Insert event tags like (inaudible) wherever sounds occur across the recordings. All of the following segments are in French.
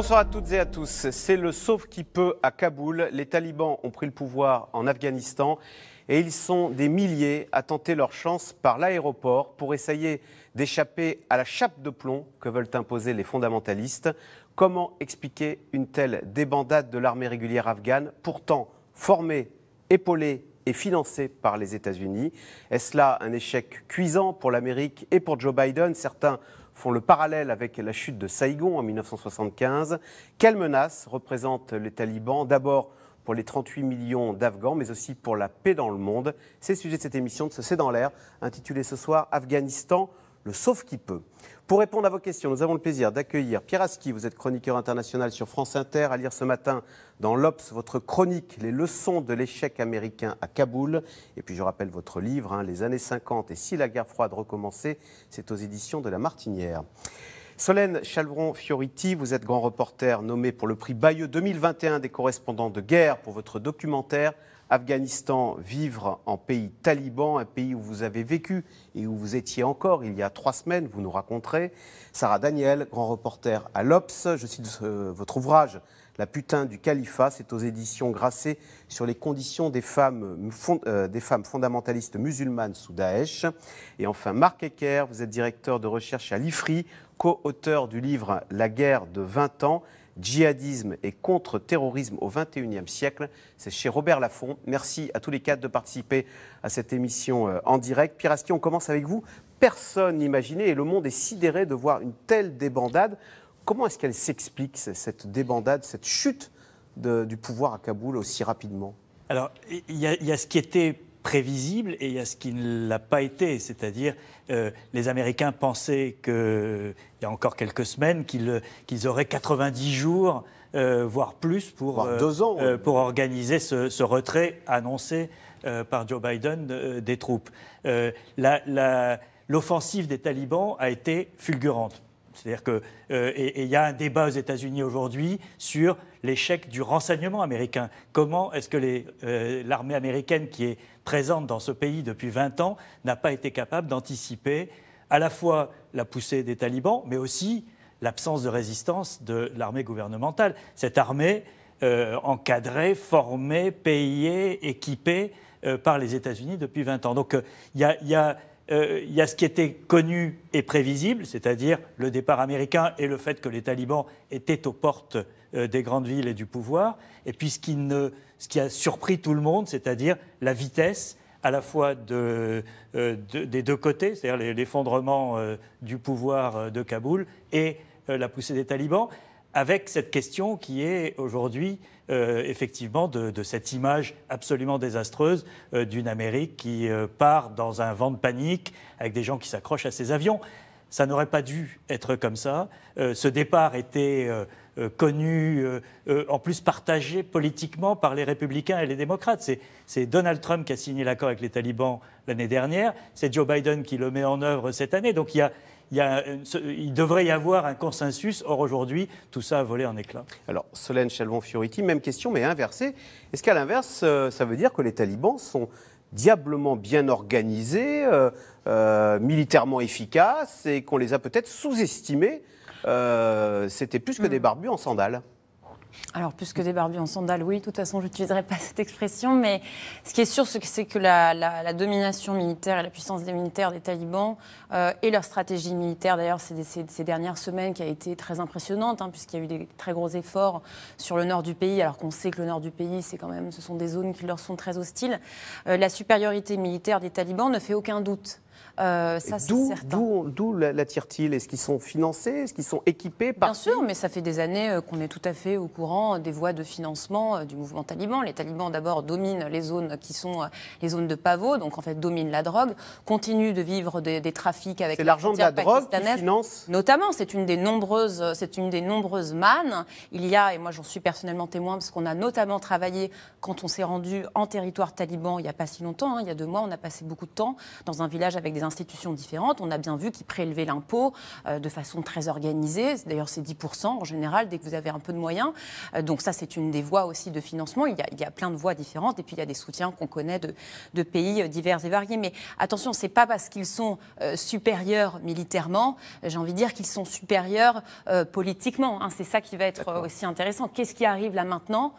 Bonsoir à toutes et à tous. C'est le sauf qui peut à Kaboul. Les talibans ont pris le pouvoir en Afghanistan et ils sont des milliers à tenter leur chance par l'aéroport pour essayer d'échapper à la chape de plomb que veulent imposer les fondamentalistes. Comment expliquer une telle débandade de l'armée régulière afghane, pourtant formée, épaulée et financée par les États-Unis. Est-ce là un échec cuisant pour l'Amérique et pour Joe Biden Certains font le parallèle avec la chute de Saïgon en 1975. Quelle menace représentent les talibans D'abord pour les 38 millions d'Afghans, mais aussi pour la paix dans le monde. C'est le sujet de cette émission de ce C'est dans l'air, intitulée ce soir Afghanistan, le sauf qui peut. Pour répondre à vos questions, nous avons le plaisir d'accueillir Pierre Aski. Vous êtes chroniqueur international sur France Inter. À lire ce matin dans l'Obs votre chronique Les leçons de l'échec américain à Kaboul. Et puis je rappelle votre livre hein, Les années 50 et si la guerre froide recommençait. C'est aux éditions de La Martinière. Solène chalvron fioriti vous êtes grand reporter nommé pour le prix Bayeux 2021 des correspondants de guerre pour votre documentaire Afghanistan, vivre en pays taliban, un pays où vous avez vécu et où vous étiez encore il y a trois semaines, vous nous raconterez. Sarah Daniel, grand reporter à l'OPS. je cite euh, votre ouvrage La putain du califat, c'est aux éditions Grasset sur les conditions des femmes, euh, des femmes fondamentalistes musulmanes sous Daesh. Et enfin, Marc Ecker, vous êtes directeur de recherche à l'IFRI, co-auteur du livre La guerre de 20 ans djihadisme et contre-terrorisme au XXIe siècle. C'est chez Robert Laffont. Merci à tous les quatre de participer à cette émission euh, en direct. Pirasti, on commence avec vous. Personne n'imaginait, et le monde est sidéré de voir une telle débandade. Comment est-ce qu'elle s'explique, cette débandade, cette chute du pouvoir à Kaboul aussi rapidement Alors, il y, a ce qui était prévisible et il y a ce qui ne l'a pas été, c'est-à-dire euh, les Américains pensaient qu'il y a encore quelques semaines qu'ils euh, auraient 90 jours, euh, voire plus, pour, deux ans, pour organiser ce, retrait annoncé par Joe Biden des troupes. L'offensive des talibans a été fulgurante. C'est-à-dire que et il y a un débat aux États-Unis aujourd'hui sur l'échec du renseignement américain. Comment est-ce que l'armée américaine, qui est présente dans ce pays depuis 20 ans n'a pas été capable d'anticiper à la fois la poussée des talibans, mais aussi l'absence de résistance de l'armée gouvernementale. Cette armée euh, encadrée, formée, payée, équipée euh, par les États-Unis depuis 20 ans. Donc euh, il y, y a ce qui était connu et prévisible, c'est-à-dire le départ américain et le fait que les talibans étaient aux portes euh, des grandes villes et du pouvoir, et puis ce qui, ne, ce qui a surpris tout le monde, c'est-à-dire la vitesse à la fois de, euh, des deux côtés, c'est-à-dire l'effondrement euh, du pouvoir de Kaboul et la poussée des talibans, avec cette question qui est aujourd'hui effectivement de, de, cette image absolument désastreuse d'une Amérique qui part dans un vent de panique avec des gens qui s'accrochent à ses avions. Ça n'aurait pas dû être comme ça. ce départ était euh, connu, euh, euh, en plus partagé politiquement par les républicains et les démocrates. C'est Donald Trump qui a signé l'accord avec les talibans l'année dernière, c'est Joe Biden qui le met en œuvre cette année. Donc il y a, devrait y avoir un consensus. Or, aujourd'hui, tout ça a volé en éclats. Alors, Solène Chalvon-Fioriti, même question, mais inversée. Est-ce qu'à l'inverse, ça veut dire que les talibans sont diablement bien organisés, militairement efficaces, et qu'on les a peut-être sous-estimés euh, c'était plus que des mm. barbus en sandales. Alors, plus que des barbus en sandales, oui, de toute façon, je n'utiliserai pas (laughs) cette expression, mais ce qui est sûr, c'est que la, domination militaire et la puissance des militaires des talibans euh, et leur stratégie militaire, d'ailleurs, ces, ces, dernières semaines, qui a été très impressionnante, hein, puisqu'il y a eu des très gros efforts sur le nord du pays, alors qu'on sait que le nord du pays, c'est quand même, ce sont des zones qui leur sont très hostiles, euh, la supériorité militaire des talibans ne fait aucun doute. Euh, ça, d'où, lattirent d'où Est-ce qu'ils sont financés Est-ce qu'ils sont équipés Bien sûr, mais ça fait des années euh, qu'on est tout à fait au courant des voies de financement euh, du mouvement taliban. Les talibans, d'abord, dominent les zones qui sont les zones de pavot, donc en fait dominent la drogue, continuent de vivre des, des trafics avec l'argent de la drogue qui finance Notamment, c'est une, des nombreuses, c'est une des nombreuses mannes. Il y a, et moi j'en suis personnellement témoin, parce qu'on a notamment travaillé quand on s'est rendu en territoire taliban il n'y a pas si longtemps, hein, il y a deux mois, on a passé beaucoup de temps dans un village avec des institutions différentes, on a bien vu qu'ils prélevaient l'impôt euh, de façon très organisée. D'ailleurs, c'est 10% en général, dès que vous avez un peu de moyens. Euh, donc ça, c'est une des voies aussi de financement. Il y, a, plein de voies différentes. Et puis, il y a des soutiens qu'on connaît de, pays euh, divers et variés. Mais attention, c'est pas parce qu'ils sont supérieurs militairement, j'ai envie de dire qu'ils sont supérieurs politiquement. Hein. C'est ça qui va être aussi intéressant. Qu'est-ce qui arrive là maintenant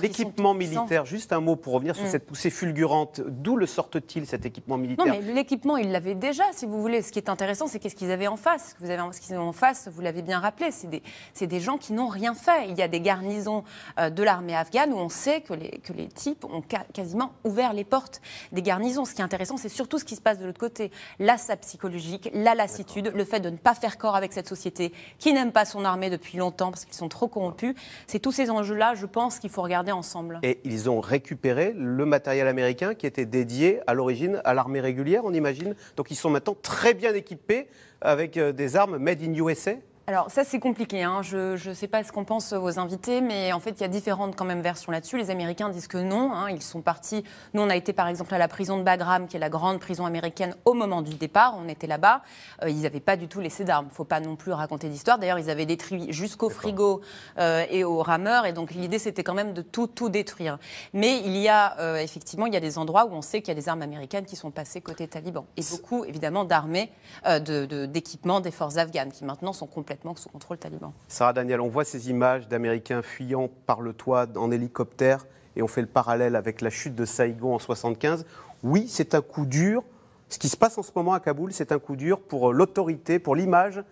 L'équipement militaire, juste un mot pour revenir sur hum. cette poussée fulgurante. D'où le sortent-ils, cet équipement militaire Non, mais l'équipement, il l'avaient déjà, si vous voulez. Ce qui est intéressant, c'est qu'est-ce qu'ils avaient en face. Vous avez, ce qu'ils ont en face, vous l'avez bien rappelé, c'est des, c'est des gens qui n'ont rien fait. Il y a des garnisons euh, de l'armée afghane où on sait que les, que les types ont quasiment ouvert les portes des garnisons. Ce qui est intéressant, c'est surtout ce qui se passe de l'autre côté. sap psychologique, la lassitude, le fait de ne pas faire corps avec cette société qui n'aime pas son armée depuis longtemps parce qu'ils sont trop corrompus. C'est tous ces enjeux-là, je pense, qu'il faut regarder ensemble. Et ils ont récupéré le matériel américain qui était dédié à l'origine à l'armée régulière, on imagine, donc ils sont maintenant très bien équipés avec euh, des armes made in USA alors ça c'est compliqué, hein. je ne sais pas ce qu'on pense vos invités, mais en fait il y a différentes quand même versions là-dessus. Les Américains disent que non, hein. ils sont partis. Nous on a été par exemple à la prison de Bagram, qui est la grande prison américaine au moment du départ, on était là-bas. Euh, ils n'avaient pas du tout laissé d'armes, faut pas non plus raconter d'histoire. D'ailleurs ils avaient détruit jusqu'au frigo euh, et au rameurs. et donc l'idée c'était quand même de tout tout détruire. Mais il y a euh, effectivement il y a des endroits où on sait qu'il y a des armes américaines qui sont passées côté taliban, et beaucoup évidemment d'armées, d'équipements de, des forces afghanes qui maintenant sont complètement sous contrôle taliban. Sarah Daniel, on voit ces images d'Américains fuyant par le toit en hélicoptère et on fait le parallèle avec la chute de Saïgon en 75. Oui, c'est un coup dur. Ce qui se passe en ce moment à Kaboul, c'est un coup dur pour l'autorité, pour l'image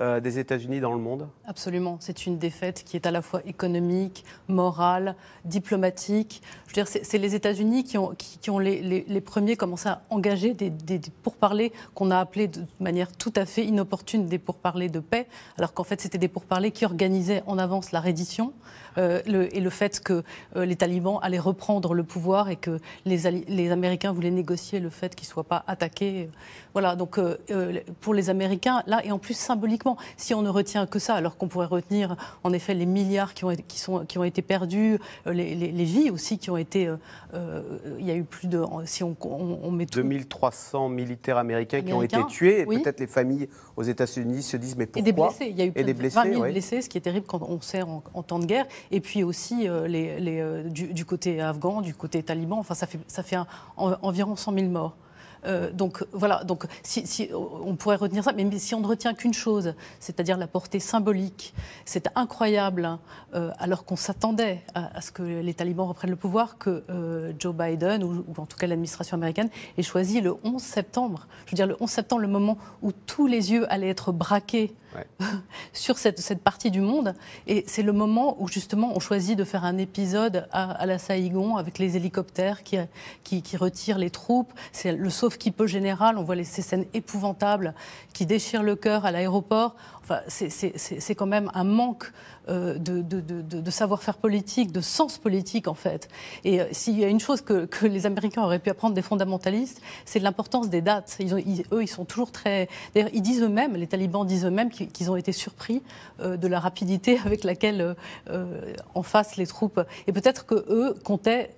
euh, des États-Unis dans le monde Absolument. C'est une défaite qui est à la fois économique, morale, diplomatique. Je veux dire, c'est, les États-Unis qui ont, qui, ont les, les, premiers commencé à engager des, des, des pourparlers qu'on a appelés de manière tout à fait inopportune des pourparlers de paix, alors qu'en fait, c'était des pourparlers qui organisaient en avance la reddition. Euh, et le fait que euh, les talibans allaient reprendre le pouvoir et que les, les Américains voulaient négocier le fait qu'ils ne soient pas attaqués. Voilà, donc euh, pour les Américains, là, et en plus symboliquement, si on ne retient que ça, alors qu'on pourrait retenir en effet les milliards qui ont, qui sont, qui ont été perdus, les, vies aussi qui ont été. Il y a eu plus de. Si on, on, met 2300 militaires américains, qui ont été tués, et peut-être les familles aux États-Unis se disent mais pourquoi Et des blessés, il y a eu plus de 20 000 blessés, ce qui est terrible quand on sert en temps de guerre et puis aussi euh, les, euh, du, côté afghan, du côté taliban. Enfin, ça fait, ça fait environ 100 000 morts. Euh, donc voilà, donc si, on pourrait retenir ça, mais si on ne retient qu'une chose, c'est-à-dire la portée symbolique, c'est incroyable, hein, euh, alors qu'on s'attendait à, ce que les talibans reprennent le pouvoir, que euh, Joe Biden, ou, en tout cas l'administration américaine, ait choisi le 11 septembre. Je veux dire, le 11 septembre, le moment où tous les yeux allaient être braqués (laughs) sur cette, cette, partie du monde, et c'est le moment où justement on choisit de faire un épisode à, à la Saïgon avec les hélicoptères qui, qui, retirent les troupes, c'est le sauf qu'il peut général. On voit les, ces scènes épouvantables qui déchirent le cœur à l'aéroport c'est quand même un manque euh, de, de, savoir-faire politique, de sens politique en fait. Et euh, s'il y a une chose que, les Américains auraient pu apprendre des fondamentalistes, c'est l'importance des dates. eux, ils sont toujours très. D'ailleurs, ils disent eux-mêmes, les talibans disent eux-mêmes qu'ils ont été surpris euh, de la rapidité (laughs) avec laquelle en face les troupes. Et peut-être que eux comptaient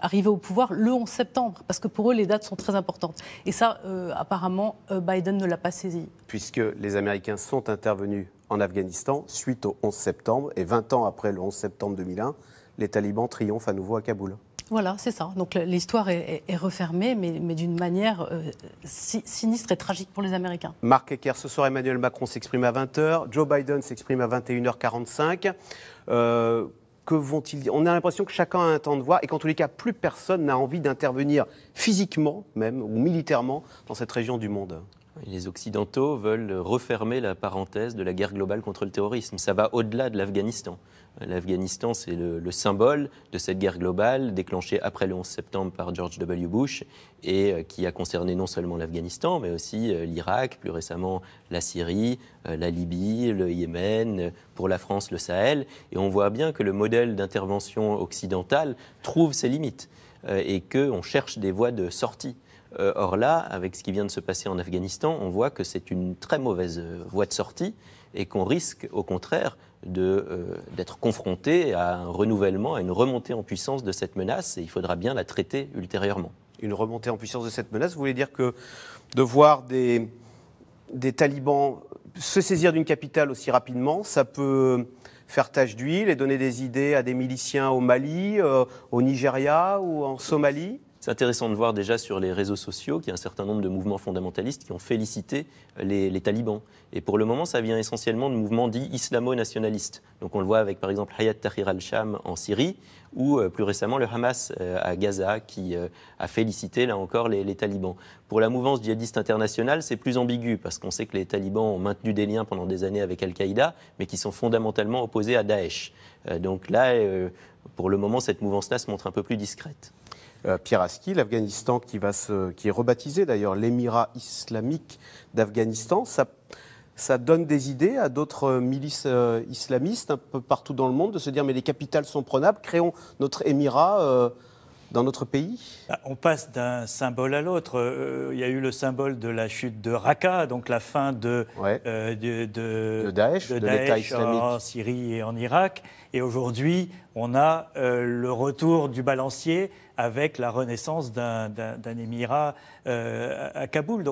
arriver au pouvoir le 11 septembre, parce que pour eux, les dates sont très importantes. Et ça, apparemment, Biden ne l'a pas saisi. Puisque les Américains sont intervenus en Afghanistan suite au 11 septembre. Et 20 ans après le 11 septembre 2001, les talibans triomphent à nouveau à Kaboul. Voilà, c'est ça. Donc l'histoire est, refermée, mais, d'une manière euh, sinistre et tragique pour les Américains. Marc Ecker, ce soir, Emmanuel Macron s'exprime à 20h, Joe Biden s'exprime à 21h45. Euh, que vont-ils On a l'impression que chacun a un temps de voix et qu'en tous les cas, plus personne n'a envie d'intervenir physiquement, même, ou militairement, dans cette région du monde. Les Occidentaux veulent refermer la parenthèse de la guerre globale contre le terrorisme. Ça va au-delà de l'Afghanistan. L'Afghanistan, c'est le, symbole de cette guerre globale déclenchée après le 11 septembre par George W. Bush et euh, qui a concerné non seulement l'Afghanistan, mais aussi euh, l'Irak, plus récemment la Syrie, euh, la Libye, le Yémen, pour la France, le Sahel. Et on voit bien que le modèle d'intervention occidentale trouve ses limites et qu'on cherche des voies de sortie. Euh, or là, avec ce qui vient de se passer en Afghanistan, on voit que c'est une très mauvaise euh, voie de sortie et qu'on risque, au contraire, euh, d'être confronté à un renouvellement, à une remontée en puissance de cette menace, et il faudra bien la traiter ultérieurement. Une remontée en puissance de cette menace, vous voulez dire que de voir des, talibans se saisir d'une capitale aussi rapidement, ça peut faire tache d'huile et donner des idées à des miliciens au Mali, au Nigeria ou en Somalie c'est intéressant de voir déjà sur les réseaux sociaux qu'il y a un certain nombre de mouvements fondamentalistes qui ont félicité les, talibans. Et pour le moment, ça vient essentiellement de mouvements dits islamo-nationalistes. Donc on le voit avec par exemple Hayat Tahrir al-Sham en Syrie ou euh, plus récemment le Hamas euh, à Gaza qui euh, a félicité là encore les, les, talibans. Pour la mouvance djihadiste internationale, c'est plus ambigu parce qu'on sait que les talibans ont maintenu des liens pendant des années avec Al-Qaïda mais qui sont fondamentalement opposés à Daesh. donc là, pour le moment, cette mouvance-là se montre un peu plus discrète. Euh, Pierre Aski, l'Afghanistan qui, est rebaptisé d'ailleurs l'Émirat islamique d'Afghanistan. Ça, ça donne des idées à d'autres euh, milices euh, islamistes un peu partout dans le monde de se dire mais les capitales sont prenables, créons notre Émirat dans notre pays bah, On passe d'un symbole à l'autre. Euh, il y a eu le symbole de la chute de Raqqa, donc la fin de, euh, de, de, de, Daesh, en Syrie et en Irak. Et aujourd'hui, on a euh, le retour du balancier avec la renaissance d'un émirat à Kaboul.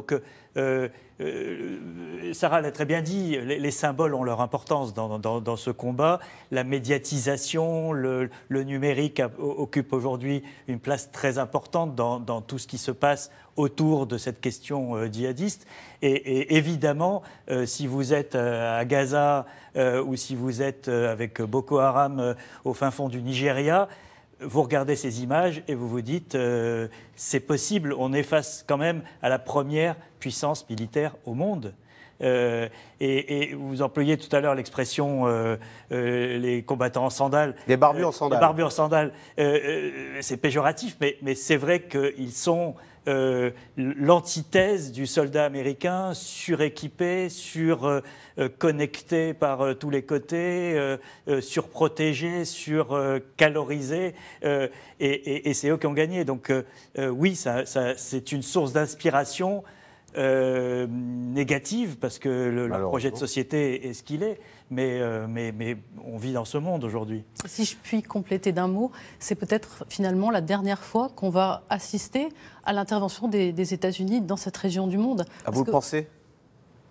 Euh, euh, Sarah l'a très bien dit, les, symboles ont leur importance dans, ce combat. La médiatisation, le, numérique occupent occupe aujourd'hui une place très importante dans, tout ce qui se passe autour de cette question euh, djihadiste. et évidemment, si vous êtes à Gaza ou si vous êtes avec Boko Haram au fin fond du Nigeria, vous regardez ces images et vous vous dites, euh, c'est possible, on est face quand même à la première puissance militaire au monde. Euh, et, vous employez tout à l'heure l'expression euh, les combattants en sandales. Les barbus en sandales. Les barbus en sandales. c'est péjoratif, mais, mais c'est vrai qu'ils sont euh, l'antithèse du soldat américain suréquipé, surconnecté euh, euh, connecté par tous les côtés, surprotégé, surcalorisé. et, et, et c'est eux qui ont gagné. Donc oui, c'est une source d'inspiration euh, négative, parce que le, projet de société est ce qu'il est, euh, mais, mais, on vit dans ce monde aujourd'hui. Si je puis compléter d'un mot, c'est peut-être finalement la dernière fois qu'on va assister à l'intervention des, États-Unis dans cette région du monde. Ah, vous le pensez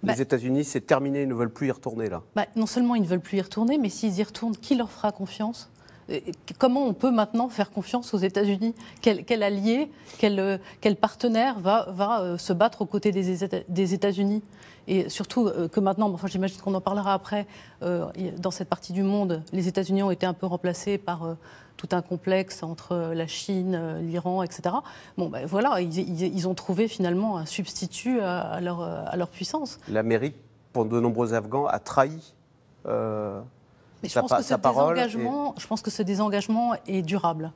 bah les États-Unis, c'est terminé, ils ne veulent plus y retourner là. Bah, non seulement ils ne veulent plus y retourner, mais s'ils y retournent, qui leur fera confiance euh, comment on peut maintenant faire confiance aux États-Unis quel, allié, euh, quel, partenaire va, va, euh, se battre aux côtés des États-Unis et surtout que maintenant, enfin, j'imagine qu'on en parlera après, dans cette partie du monde, les États-Unis ont été un peu remplacés par tout un complexe entre la Chine, l'Iran, etc. Bon, ben voilà, ils, ont trouvé finalement un substitut à, leur, à leur, puissance. L'Amérique, pour de nombreux Afghans, a trahi je, pense que parole. Je pense que ce désengagement est durable.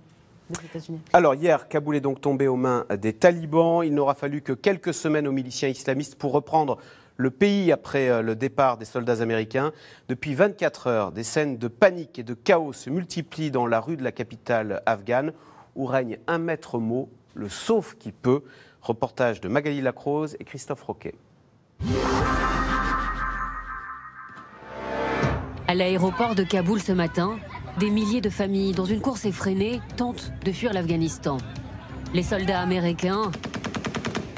Alors hier, Kaboul est donc tombé aux mains des talibans. Il n'aura fallu que quelques semaines aux miliciens islamistes pour reprendre le pays après euh, le départ des soldats américains. Depuis 24 heures, des scènes de panique et de chaos se multiplient dans la rue de la capitale afghane où règne un maître mot, le sauf qui peut. Reportage de Magali Lacrose et Christophe Roquet. À l'aéroport de Kaboul ce matin, des milliers de familles, dans une course effrénée, tentent de fuir l'Afghanistan. Les soldats américains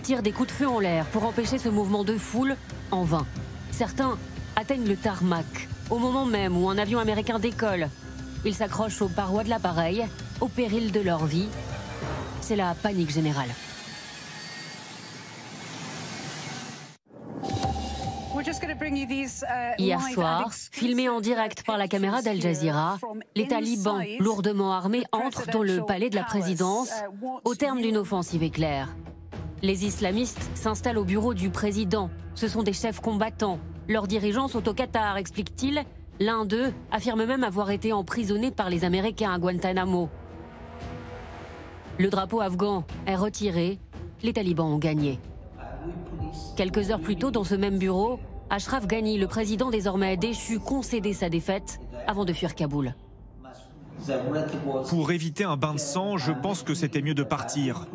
tirent des coups de feu en l'air pour empêcher ce mouvement de foule en vain. Certains atteignent le tarmac au moment même où un avion américain décolle. Ils s'accrochent aux parois de l'appareil au péril de leur vie. C'est la panique générale. Uh, Hier soir, filmé en direct par la caméra d'Al Jazeera, les talibans, lourdement armés, entrent dans le palais de la présidence uh, au terme d'une offensive éclair. Les islamistes s'installent au bureau du président. Ce sont des chefs combattants. Leurs dirigeants sont au Qatar, explique-t-il. L'un d'eux affirme même avoir été emprisonné par les Américains à Guantanamo. Le drapeau afghan est retiré. Les talibans ont gagné. Quelques heures plus tôt, dans ce même bureau, Ashraf Ghani, le président désormais déchu, concédait sa défaite avant de fuir Kaboul. Pour éviter un bain de sang, je pense que c'était mieux de partir.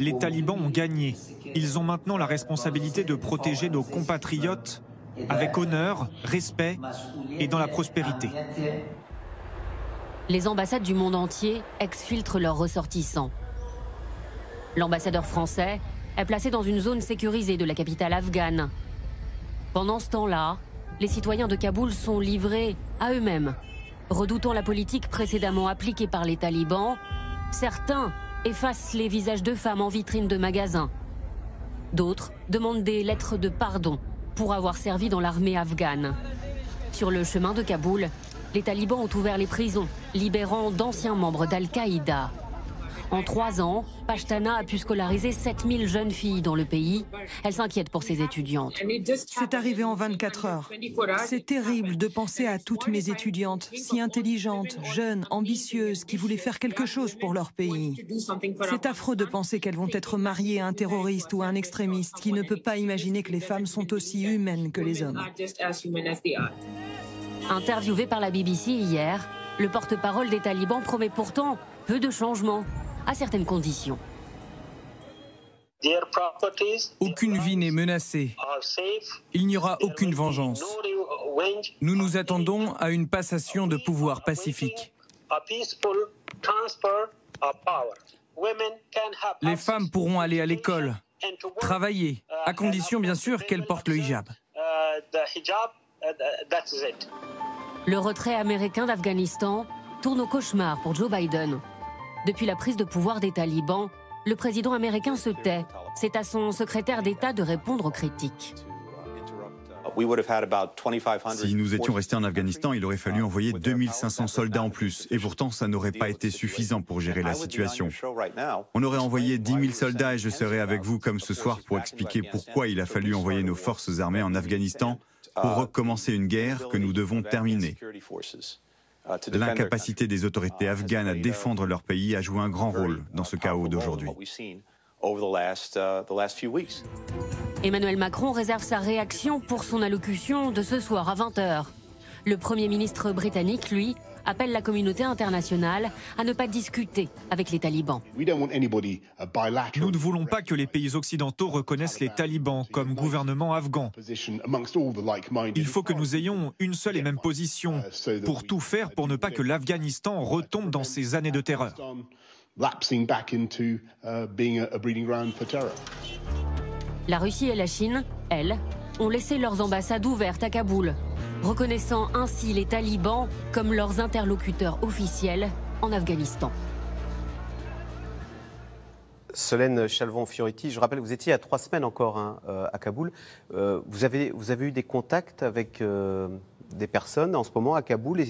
Les talibans ont gagné. Ils ont maintenant la responsabilité de protéger nos compatriotes avec honneur, respect et dans la prospérité. Les ambassades du monde entier exfiltrent leurs ressortissants. L'ambassadeur français est placé dans une zone sécurisée de la capitale afghane pendant ce temps-là, les citoyens de Kaboul sont livrés à eux-mêmes. Redoutant la politique précédemment appliquée par les talibans, certains effacent les visages de femmes en vitrine de magasins. D'autres demandent des lettres de pardon pour avoir servi dans l'armée afghane. Sur le chemin de Kaboul, les talibans ont ouvert les prisons, libérant d'anciens membres d'Al-Qaïda. En trois ans, Pashtana a pu scolariser 7000 jeunes filles dans le pays. Elle s'inquiète pour ses étudiantes. C'est arrivé en 24 heures. C'est terrible de penser à toutes mes étudiantes, si intelligentes, jeunes, ambitieuses, qui voulaient faire quelque chose pour leur pays. C'est affreux de penser qu'elles vont être mariées à un terroriste ou à un extrémiste qui ne peut pas imaginer que les femmes sont aussi humaines que les hommes. Interviewé par la BBC hier, le porte-parole des talibans promet pourtant peu de changements à certaines conditions. Aucune vie n'est menacée. Il n'y aura aucune vengeance. Nous nous attendons à une passation de pouvoir pacifique. Les femmes pourront aller à l'école, travailler, uh, à condition bien sûr qu'elles portent le hijab. Uh, uh, le retrait américain d'Afghanistan tourne au cauchemar pour Joe Biden. Depuis la prise de pouvoir des talibans, le président américain se tait. C'est à son secrétaire d'État de répondre aux critiques. Si nous étions restés en Afghanistan, il aurait fallu envoyer 2500 soldats en plus, et pourtant ça n'aurait pas été suffisant pour gérer la situation. On aurait envoyé 10 000 soldats et je serai avec vous comme ce soir pour expliquer pourquoi il a fallu envoyer nos forces armées en Afghanistan pour recommencer une guerre que nous devons terminer. Ah, L'incapacité des autorités ah, afghanes à uh, défendre leur pays a joué un grand rôle dans ce chaos d'aujourd'hui. Uh, Emmanuel Macron réserve sa réaction pour son allocution de ce soir à 20h. Le Premier ministre britannique, lui, appelle la communauté internationale à ne pas discuter avec les talibans. Uh, nous ne voulons pas que les pays occidentaux reconnaissent les talibans comme gouvernement afghan. Il faut que nous ayons une seule et même position uh, pour tout faire pour ne pas que l'Afghanistan retombe dans ces années de terreur. Uh, la Russie et la Chine, elles, ont laissé leurs ambassades ouvertes à Kaboul, reconnaissant ainsi les talibans comme leurs interlocuteurs officiels en Afghanistan. Solène chalvon fioriti je rappelle, vous étiez à trois semaines encore hein, euh, à Kaboul. Euh, vous, avez, vous avez eu des contacts avec euh, des personnes en ce moment à Kaboul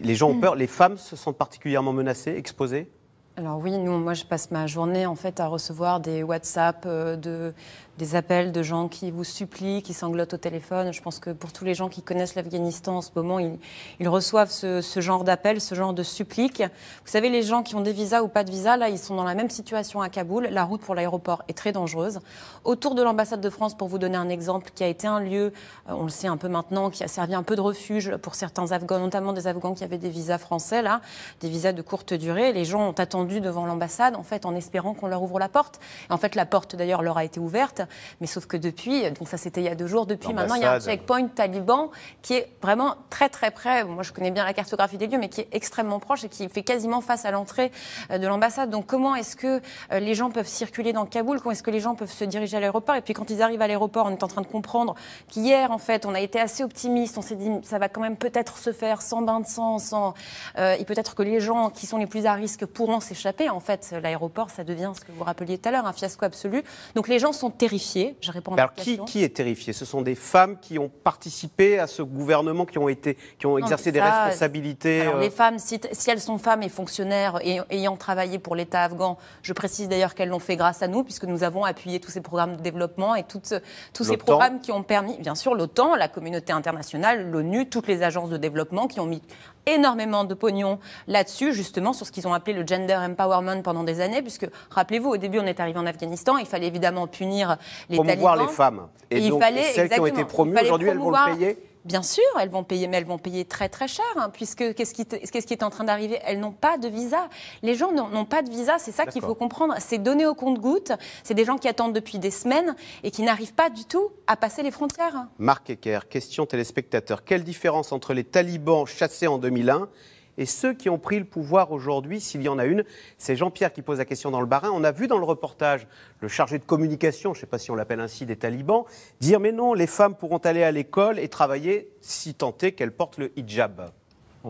Les gens ont peur, les femmes se sentent particulièrement menacées, exposées alors oui, moi je passe ma journée en fait à recevoir des WhatsApp de, des appels de gens qui vous supplient, qui sanglotent au téléphone. Je pense que pour tous les gens qui connaissent l'Afghanistan en ce moment, ils, reçoivent ce, genre d'appels, ce genre de suppliques. Vous savez, les gens qui ont des visas ou pas de visa, là, ils sont dans la même situation à Kaboul. La route pour l'aéroport est très dangereuse. Autour de l'ambassade de France, pour vous donner un exemple, qui a été un lieu, euh, on le sait un peu maintenant, qui a servi un peu de refuge pour certains Afghans, notamment des Afghans qui avaient des visas français, là, des visas de courte durée. Les gens ont attendu devant l'ambassade, en fait, en espérant qu'on leur ouvre la porte. en fait, la porte, d'ailleurs, leur a été ouverte. Mais sauf que depuis, donc ça c'était il y a deux jours, depuis maintenant, il y a un checkpoint taliban qui est vraiment très très près. Moi, je connais bien la cartographie des lieux, mais qui est extrêmement proche et qui fait quasiment face à l'entrée euh, de l'ambassade. Donc, comment est-ce que euh, les gens peuvent circuler dans Kaboul Comment est-ce que les gens peuvent se diriger à l'aéroport Et puis, quand ils arrivent à l'aéroport, on est en train de comprendre qu'hier, en fait, on a été assez optimiste. On s'est dit, ça va quand même peut-être se faire sans bain de sang, sans. Euh, et peut-être que les gens qui sont les plus à risque pourront s'échapper. En fait, l'aéroport, ça devient ce que vous rappeliez tout à l'heure, un fiasco absolu. Donc, les gens sont terribles. Je réponds qui, qui est terrifié Ce sont des femmes qui ont participé à ce gouvernement, qui ont, été, qui ont exercé des responsabilités. Euh, les femmes, si, si, elles sont femmes et fonctionnaires et, ayant travaillé pour l'État afghan, je précise d'ailleurs qu'elles l'ont fait grâce à nous, puisque nous avons appuyé tous ces programmes de développement et toutes, tous ces programmes qui ont permis, bien sûr, l'OTAN, la communauté internationale, l'ONU, toutes les agences de développement qui ont mis énormément de pognon là-dessus, justement sur ce qu'ils ont appelé le gender empowerment pendant des années, puisque rappelez-vous, au début on est arrivé en Afghanistan, il fallait évidemment punir les promouvoir les femmes. Et, donc, celles qui ont été promues aujourd'hui, elles vont le payer Bien sûr, elles vont payer, mais elles vont payer très très cher, hein, puisque qu'est-ce qui, est en train d'arriver Elles n'ont pas de visa. Les gens n'ont pas de visa, c'est ça qu'il faut comprendre. C'est donné au compte-goutte, c'est des gens qui attendent depuis des semaines et qui n'arrivent pas du tout à passer les frontières. Marc Ecker, question téléspectateur. Quelle différence entre les talibans chassés en 2001 et ceux qui ont pris le pouvoir aujourd'hui, s'il y en a une, c'est Jean-Pierre qui pose la question dans le Barin. On a vu dans le reportage le chargé de communication, je ne sais pas si on l'appelle ainsi, des talibans, dire mais non, les femmes pourront aller à l'école et travailler si tant est qu'elles portent le hijab.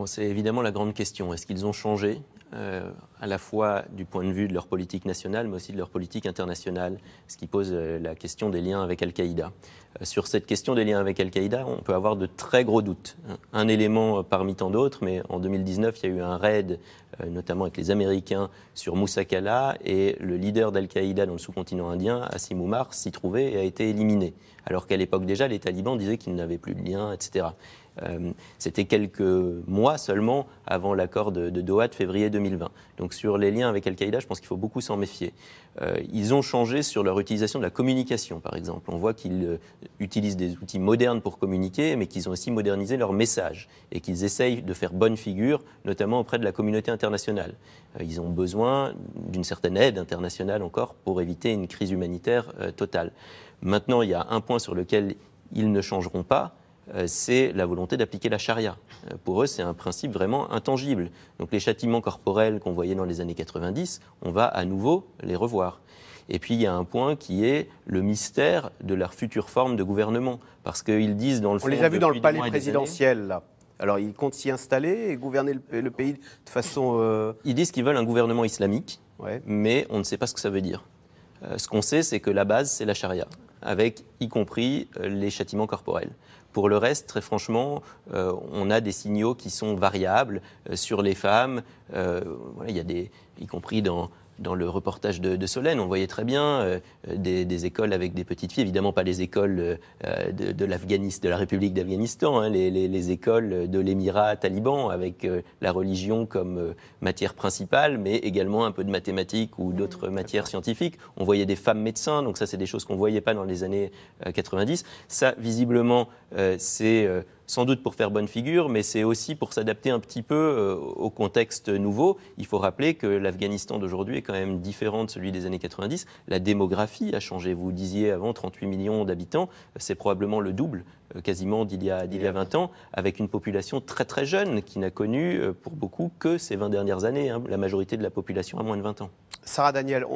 c'est évidemment la grande question. Est-ce qu'ils ont changé euh, à la fois du point de vue de leur politique nationale, mais aussi de leur politique internationale, ce qui pose euh, la question des liens avec Al-Qaïda. Euh, sur cette question des liens avec Al-Qaïda, on peut avoir de très gros doutes. Un élément parmi tant d'autres, mais en 2019, il y a eu un raid, notamment avec les Américains, sur Moussa Kala, et le leader d'Al-Qaïda dans le sous-continent indien, Asim Oumar, s'y trouvait et a été éliminé, alors qu'à l'époque déjà, les talibans disaient qu'ils n'avaient plus de liens, etc. Euh, c'était quelques mois seulement avant l'accord de, Doha de février 2020. Donc sur les liens avec Al-Qaïda, je pense qu'il faut beaucoup s'en méfier. Euh, ils ont changé sur leur utilisation de la communication, par exemple. On voit qu'ils euh, utilisent des outils modernes pour communiquer, mais qu'ils ont aussi modernisé leur message et qu'ils essayent de faire bonne figure, notamment auprès de la communauté internationale. ils ont besoin d'une certaine aide internationale encore pour éviter une crise humanitaire totale. Maintenant, il y a un point sur lequel ils ne changeront pas, euh, c'est la volonté d'appliquer la charia. Euh, pour eux, c'est un principe vraiment intangible. Donc les châtiments corporels qu'on voyait dans les années 90, on va à nouveau les revoir. Et puis il y a un point qui est le mystère de leur future forme de gouvernement. Parce qu'ils disent dans le fond, On les a vus dans le palais présidentiel, là. Alors ils comptent s'y installer et gouverner le, pays de façon. Euh, ils disent qu'ils veulent un gouvernement islamique, mais on ne sait pas ce que ça veut dire. ce qu'on sait, c'est que la base, c'est la charia, avec y compris les châtiments corporels. Pour le reste, très franchement, euh, on a des signaux qui sont variables euh, sur les femmes. Euh, il y a des, y compris dans dans le reportage de, Solène, on voyait très bien euh, des, écoles avec des petites filles, évidemment pas les écoles euh, de, l'Afghanistan, de la République d'Afghanistan, hein, les, écoles de l'Émirat taliban avec euh, la religion comme matière principale, mais également un peu de mathématiques ou d'autres mmh. matières scientifiques. On voyait des femmes médecins, donc ça c'est des choses qu'on ne voyait pas dans les années 90. Ça, visiblement, c'est sans doute pour faire bonne figure, mais c'est aussi pour s'adapter un petit peu euh, au contexte nouveau. Il faut rappeler que l'Afghanistan d'aujourd'hui est quand même différent de celui des années 90. La démographie a changé. Vous disiez avant 38 millions d'habitants, c'est probablement le double euh, quasiment d'il y, a, 20 ans, avec une population très très jeune qui n'a connu euh, pour beaucoup que ces 20 dernières années. Hein, la majorité de la population a moins de 20 ans. Sarah Daniel,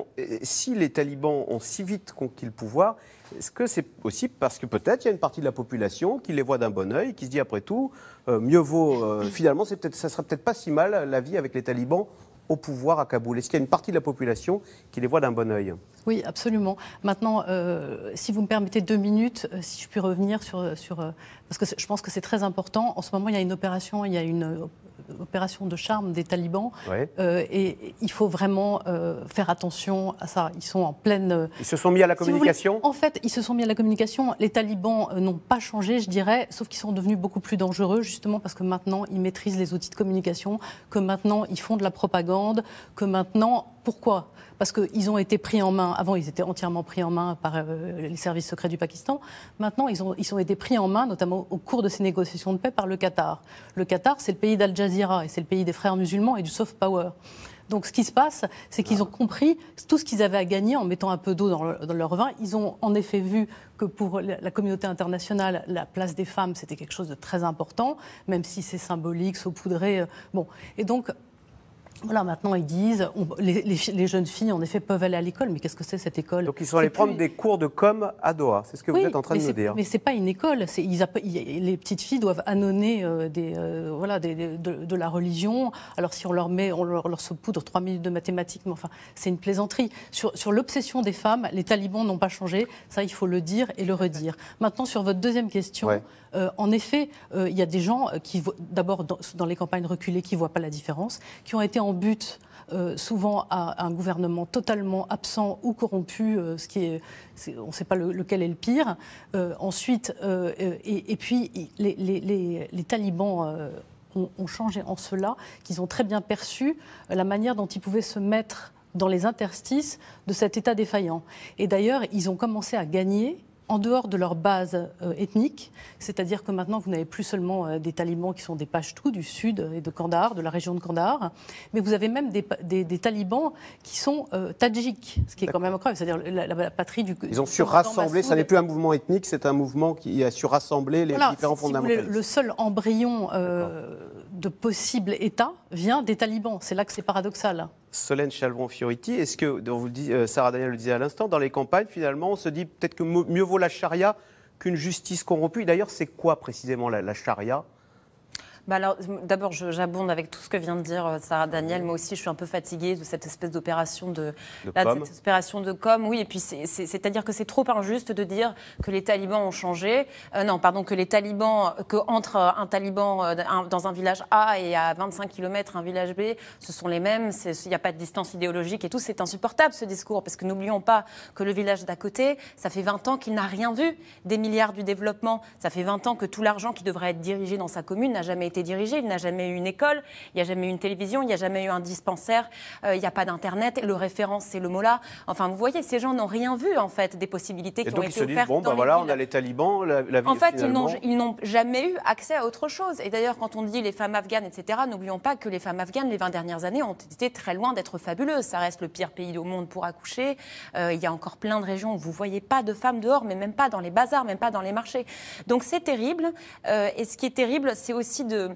si les talibans ont si vite conquis le pouvoir, est-ce que c'est possible parce que peut-être il y a une partie de la population qui les voit d'un bon oeil, qui se dit après tout, euh, mieux vaut, finalement, c'est peut-être, ça serait peut-être pas si mal la vie avec les talibans au pouvoir à Kaboul Est-ce qu'il y a une partie de la population qui les voit d'un bon oeil Oui, absolument. Maintenant, euh, si vous me permettez deux minutes, euh, si je puis revenir sur... sur euh, parce que je pense que c'est très important. En ce moment, il y a une opération, il y a une opération de charme des talibans. Euh, et il faut vraiment euh, faire attention à ça. Ils sont en pleine. Euh, ils se sont mis à la communication En fait, ils se sont mis à la communication. Les talibans n'ont pas changé, je dirais, sauf qu'ils sont devenus beaucoup plus dangereux, justement parce que maintenant, ils maîtrisent les outils de communication, que maintenant, ils font de la propagande, que maintenant. Pourquoi parce qu'ils ont été pris en main. Avant, ils étaient entièrement pris en main par euh, les services secrets du Pakistan. Maintenant, ils ont, ils ont été pris en main, notamment au cours de ces négociations de paix, par le Qatar. Le Qatar, c'est le pays d'Al Jazeera et c'est le pays des frères musulmans et du soft power. Donc ce qui se passe, c'est qu'ils ont compris tout ce qu'ils avaient à gagner en mettant un peu d'eau dans, dans, leur vin. Ils ont en effet vu que pour la communauté internationale, la place des femmes, c'était quelque chose de très important, même si c'est symbolique, saupoudré. Euh, bon. Et donc voilà, maintenant ils disent, les, jeunes filles en effet peuvent aller à l'école, mais qu'est-ce que c'est cette école Donc ils sont allés prendre des cours de com à Doha, c'est ce que vous êtes en train de nous dire. Mais c'est pas une école, les petites filles doivent annonner euh, des, euh, voilà, de, la religion. Alors si on leur met, on leur, leur saupoudre trois minutes de mathématiques, enfin c'est une plaisanterie. Sur, l'obsession des femmes, les talibans n'ont pas changé, ça il faut le dire et le redire. Maintenant sur votre deuxième question. Euh, en effet, euh, il y a des gens euh, qui, d'abord dans, les campagnes reculées, qui ne voient pas la différence, qui ont été en but souvent à un gouvernement totalement absent ou corrompu, ce qui est, on ne sait pas lequel est le pire. ensuite, et, puis les, talibans ont, ont, changé en cela qu'ils ont très bien perçu la manière dont ils pouvaient se mettre dans les interstices de cet État défaillant. Et d'ailleurs, ils ont commencé à gagner en dehors de leur base euh, ethnique, c'est-à-dire que maintenant vous n'avez plus seulement euh, des talibans qui sont des Pachtous du sud euh, et de Kandahar, de la région de Kandahar, mais vous avez même des, talibans qui sont tadjiks, ce qui est quand même incroyable, c'est-à-dire la, patrie du. Ils ont su rassembler, ça n'est plus un mouvement ethnique, c'est un mouvement qui a su rassembler les différents fondamentalistes. le seul embryon de possible État vient des talibans. C'est là que c'est paradoxal. Solène Chalvon-Fioriti, est-ce que, vous euh, Sarah Daniel le disait à l'instant, dans les campagnes, finalement, on se dit peut-être que mieux vaut la charia qu'une justice corrompue D'ailleurs, c'est quoi précisément la charia bah d'abord, j'abonde avec tout ce que vient de dire euh, Sarah Daniel. Moi aussi, je suis un peu fatiguée de cette espèce d'opération de, de, com. Oui, et puis c'est-à-dire que c'est trop injuste de dire que les talibans ont changé. Euh, non, pardon, que les talibans, que entre euh, un taliban dans un village A et à 25 km un village B, ce sont les mêmes. Il n'y a pas de distance idéologique et tout. C'est insupportable ce discours parce que n'oublions pas que le village d'à côté, ça fait 20 ans qu'il n'a rien vu des milliards du développement. Ça fait 20 ans que tout l'argent qui devrait être dirigé dans sa commune n'a jamais été dirigé. Il n'a jamais eu une école, il n'y a jamais eu une télévision, il n'y a jamais eu un dispensaire, euh, il n'y a pas d'Internet. Le référent, c'est le mot-là. Enfin, vous voyez, ces gens n'ont rien vu, en fait, des possibilités et donc ont ils se disent, Bon, ben voilà, on a les talibans, la, la En fait, ils n'ont jamais eu accès à autre chose. Et d'ailleurs, quand on dit les femmes afghanes, etc., n'oublions pas que les femmes afghanes, les 20 dernières années, ont été très loin d'être fabuleuses. Ça reste le pire pays au monde pour accoucher. Euh, il y a encore plein de régions où vous ne voyez pas de femmes dehors, mais même pas dans les bazars, même pas dans les marchés. Donc c'est terrible. Euh, et ce qui est terrible, c'est aussi de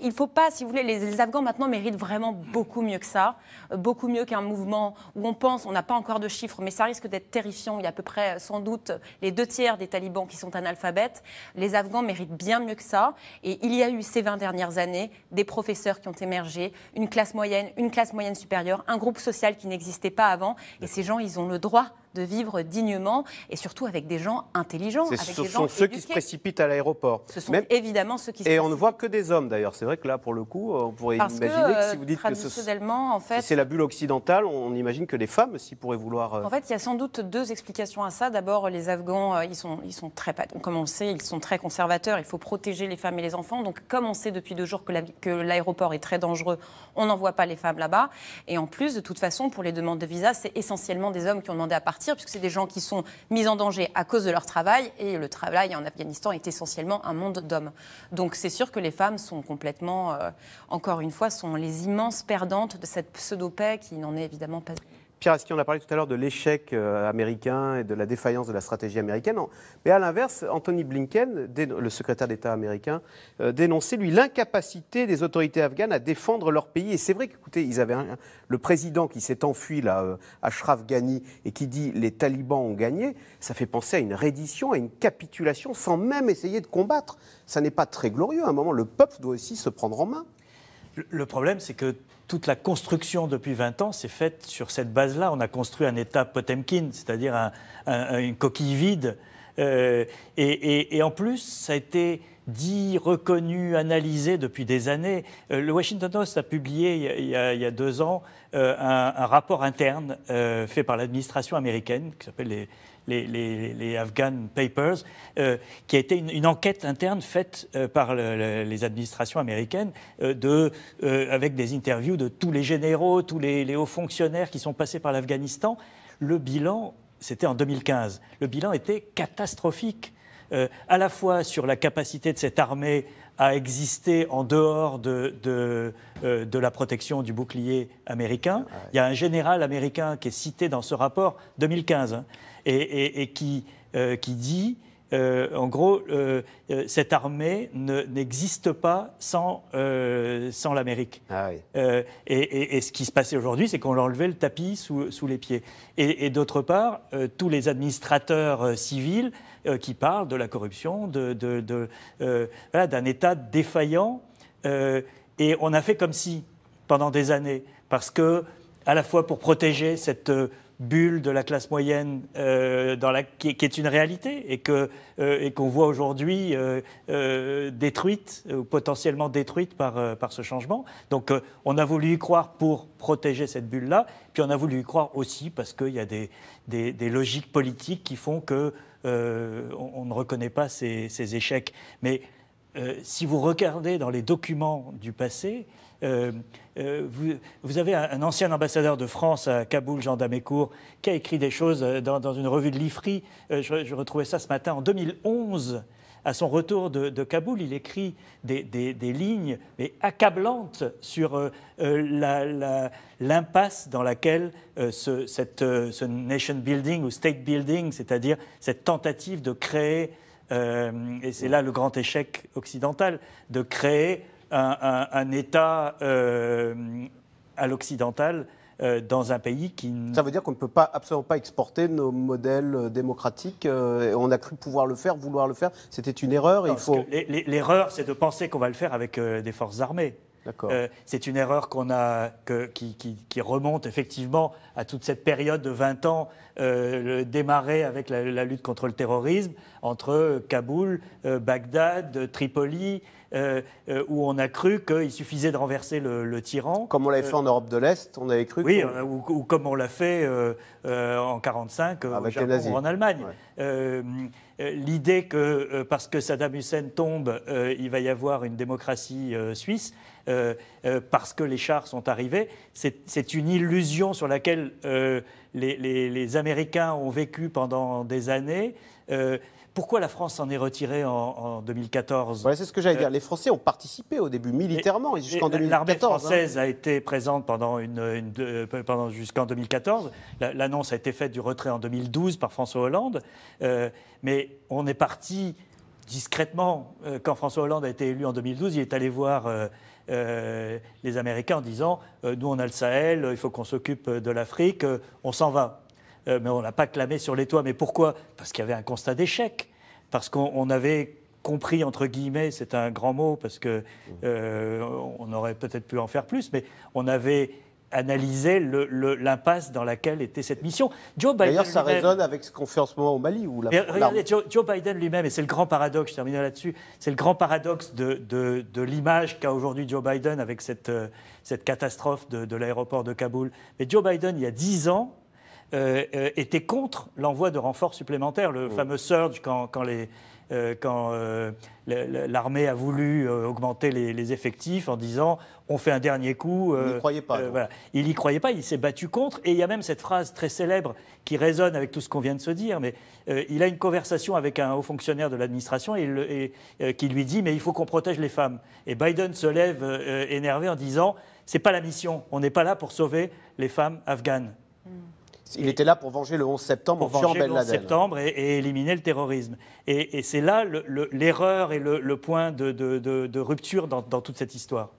il ne faut pas, si vous voulez, les, Afghans maintenant méritent vraiment beaucoup mieux que ça, euh, beaucoup mieux qu'un mouvement où on pense, on n'a pas encore de chiffres, mais ça risque d'être terrifiant. Il y a à peu près, sans doute, les deux tiers des talibans qui sont analphabètes. Les Afghans méritent bien mieux que ça. Et il y a eu ces 20 dernières années des professeurs qui ont émergé, une classe moyenne, une classe moyenne supérieure, un groupe social qui n'existait pas avant. Et ces gens, ils ont le droit de vivre dignement et surtout avec des gens intelligents. Avec ce sont ceux qui se précipitent à l'aéroport. Ce sont évidemment ceux qui Et on ne voit que des hommes d'ailleurs. C'est vrai que là, pour le coup, on pourrait imaginer que, si vous euh, dites que ce... en fait, c'est la bulle occidentale, on imagine que les femmes aussi pourraient vouloir. Euh. En fait, il y a sans doute deux explications à ça. D'abord, les Afghans, euh, ils sont, ils sont très, comme on sait, ils sont très conservateurs. Il faut protéger les femmes et les enfants. Donc, comme on sait depuis deux jours que l'aéroport est très dangereux, on n'envoie pas les femmes là-bas. Et en plus, de toute façon, pour les demandes de visa, c'est essentiellement des hommes qui ont demandé à partir puisque c'est des gens qui sont mis en danger à cause de leur travail, et le travail en Afghanistan est essentiellement un monde d'hommes. Donc c'est sûr que les femmes sont complètement, euh, encore une fois, sont les immenses perdantes de cette pseudo-paix qui n'en est évidemment pas. Pierre Aski, on a parlé tout à l'heure de l'échec euh, américain et de la défaillance de la stratégie américaine. Mais à l'inverse, Anthony Blinken, le secrétaire d'État américain, euh, dénonçait, lui, l'incapacité des autorités afghanes à défendre leur pays. Et c'est vrai qu'écoutez, ils avaient le président qui s'est enfui, là, euh, Ashraf Ghani, et qui dit les talibans ont gagné. Ça fait penser à une reddition, à une capitulation, sans même essayer de combattre. Ça n'est pas très glorieux. À un moment, le peuple doit aussi se prendre en main. Le problème, c'est que toute la construction depuis 20 ans s'est faite sur cette base-là. On a construit un État Potemkin, c'est-à-dire une coquille vide. Euh, et, en plus, ça a été dit, reconnu, analysé depuis des années. Euh, le Washington Post a publié il y a, deux ans euh, un, rapport interne euh, fait par l'administration américaine qui s'appelle les, Afghan Papers, qui a été une, enquête interne faite par les administrations américaines, de, avec des interviews de tous les généraux, tous les, les hauts fonctionnaires qui sont passés par l'Afghanistan. Le bilan, c'était en 2015, le bilan était catastrophique. Euh, à la fois sur la capacité de cette armée à exister en dehors de, de, euh, la protection du bouclier américain. Ah il y a un général américain qui est cité dans ce rapport 2015 hein, et, et, qui, euh, qui dit en gros, cette armée n'existe pas sans, sans l'Amérique. Ah et, ce qui se passait aujourd'hui, c'est qu'on leur enlevait le tapis sous, sous les pieds. et d'autre part, tous les administrateurs civils euh, qui parle de la corruption, d'un de, de, euh, État défaillant. Euh, et on a fait comme si, pendant des années, parce que, à la fois pour protéger cette bulle de la classe moyenne dans la, qui, est une réalité et qu'on et qu'on voit aujourd'hui détruite ou potentiellement détruite par, par ce changement. Donc on a voulu y croire pour protéger cette bulle-là, puis on a voulu y croire aussi parce qu'il y a des, des, des, logiques politiques qui font que euh, on, ne reconnaît pas ces, échecs. Mais euh, si vous regardez dans les documents du passé, euh, vous, avez un, ancien ambassadeur de France à Kaboul, Jean Damécourt, qui a écrit des choses dans, une revue de l'IFRI. je retrouvais ça ce matin en 2011 à son retour de, Kaboul, il écrit des, lignes accablantes sur euh, euh, l'impasse dans laquelle euh, ce, cette, nation building ou state building, c'est-à-dire cette tentative de créer, et c'est là le grand échec occidental, de créer un État à l'occidental euh, dans un pays qui... Ça veut dire qu'on ne peut pas, absolument pas exporter nos modèles euh, démocratiques. Euh, on a cru pouvoir le faire, vouloir le faire. C'était une erreur. il L'erreur, c'est de penser qu'on va le faire avec des forces armées. Euh, c'est une erreur qu'on a, qui, remonte effectivement à toute cette période de 20 ans euh, le, démarrée avec la, lutte contre le terrorisme entre Kaboul, euh, Bagdad, Tripoli. où on a cru qu'il suffisait de renverser le, tyran. Comme on l'avait fait en Europe de l'Est, on avait cru. Oui, ou, comme on l'a fait en 1945 en Allemagne. L'idée que parce que Saddam Hussein tombe, il va y avoir une démocratie suisse, euh, euh, parce que les chars sont arrivés. C'est une illusion sur laquelle euh, les, Américains ont vécu pendant des années. Pourquoi la France s'en est retirée en, 2014 C'est ce que j'allais dire. Les Français ont participé au début militairement jusqu'en 2014. L'armée hein. française a été présente pendant, une, une pendant jusqu'en 2014. L'annonce a été faite du retrait en 2012 par François Hollande. mais on est parti discrètement. Quand François Hollande a été élu en 2012, il est allé voir euh, les Américains en disant euh, nous on a le Sahel, il faut qu'on s'occupe euh, de l'Afrique, on s'en va. mais on n'a pas clamé sur les toits. Mais pourquoi Parce qu'il y avait un constat d'échec, parce qu'on avait compris entre guillemets, c'est un grand mot parce que on aurait peut-être pu en faire plus, mais on avait analyser l'impasse dans laquelle était cette mission. D'ailleurs, ça résonne avec ce qu'on fait en ce moment au Mali. Où la, regardez, Joe, Biden lui-même, et c'est le grand paradoxe, je terminerai là-dessus, c'est le grand paradoxe de, de, de l'image qu'a aujourd'hui Joe Biden avec cette, euh, cette catastrophe de, l'aéroport de Kaboul. Mais Joe Biden, il y a dix ans, euh, euh, était contre l'envoi de renforts supplémentaires, le fameux surge quand, quand les euh, quand euh, l'armée a voulu euh, augmenter les, effectifs en disant on fait un dernier coup. il n'y croyait pas. Il n'y croyait pas, il s'est battu contre. Et il y a même cette phrase très célèbre qui résonne avec tout ce qu'on vient de se dire. Mais il a une conversation avec un haut fonctionnaire de l'administration qui lui dit mais il faut qu'on protège les femmes. Et Biden se lève énervé en disant c'est pas la mission. On n'est pas là pour sauver les femmes afghanes. Il était là pour venger le 11 septembre pour venger le 11 ben septembre et, éliminer le terrorisme. Et, c'est là l'erreur et le, point de, rupture dans, toute cette histoire.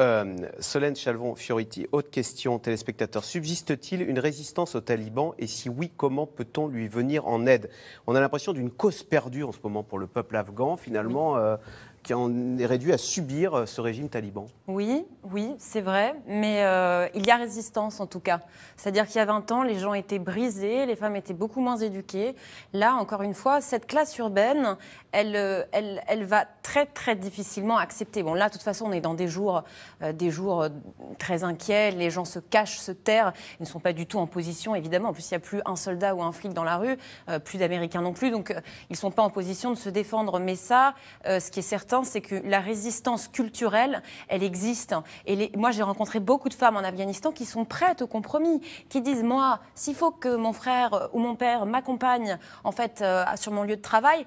Euh, Solène Chalvon Fioriti, autre question, téléspectateurs. Subsiste-t-il une résistance aux talibans Et si oui, comment peut-on lui venir en aide On a l'impression d'une cause perdue en ce moment pour le peuple afghan. Finalement, euh, qui en est réduit à subir euh, ce régime taliban. Oui, oui, c'est vrai, mais euh, il y a résistance en tout cas. C'est-à-dire qu'il y a 20 ans, les gens étaient brisés, les femmes étaient beaucoup moins éduquées. Là, encore une fois, cette classe urbaine, elle, euh, elle, elle va très très difficilement accepter. Bon, là, de toute façon, on est dans des jours, des jours très inquiets, les gens se cachent, se terrent, ils ne sont pas du tout en position, évidemment. En plus, il n'y a plus un soldat ou un flic dans la rue, plus d'Américains non plus, donc ils ne sont pas en position de se défendre. Mais ça, ce qui est certain, c'est que la résistance culturelle, elle existe. Et moi, j'ai rencontré beaucoup de femmes en Afghanistan qui sont prêtes au compromis, qui disent moi, s'il faut que mon frère ou mon père m'accompagne en fait euh, sur mon lieu de travail,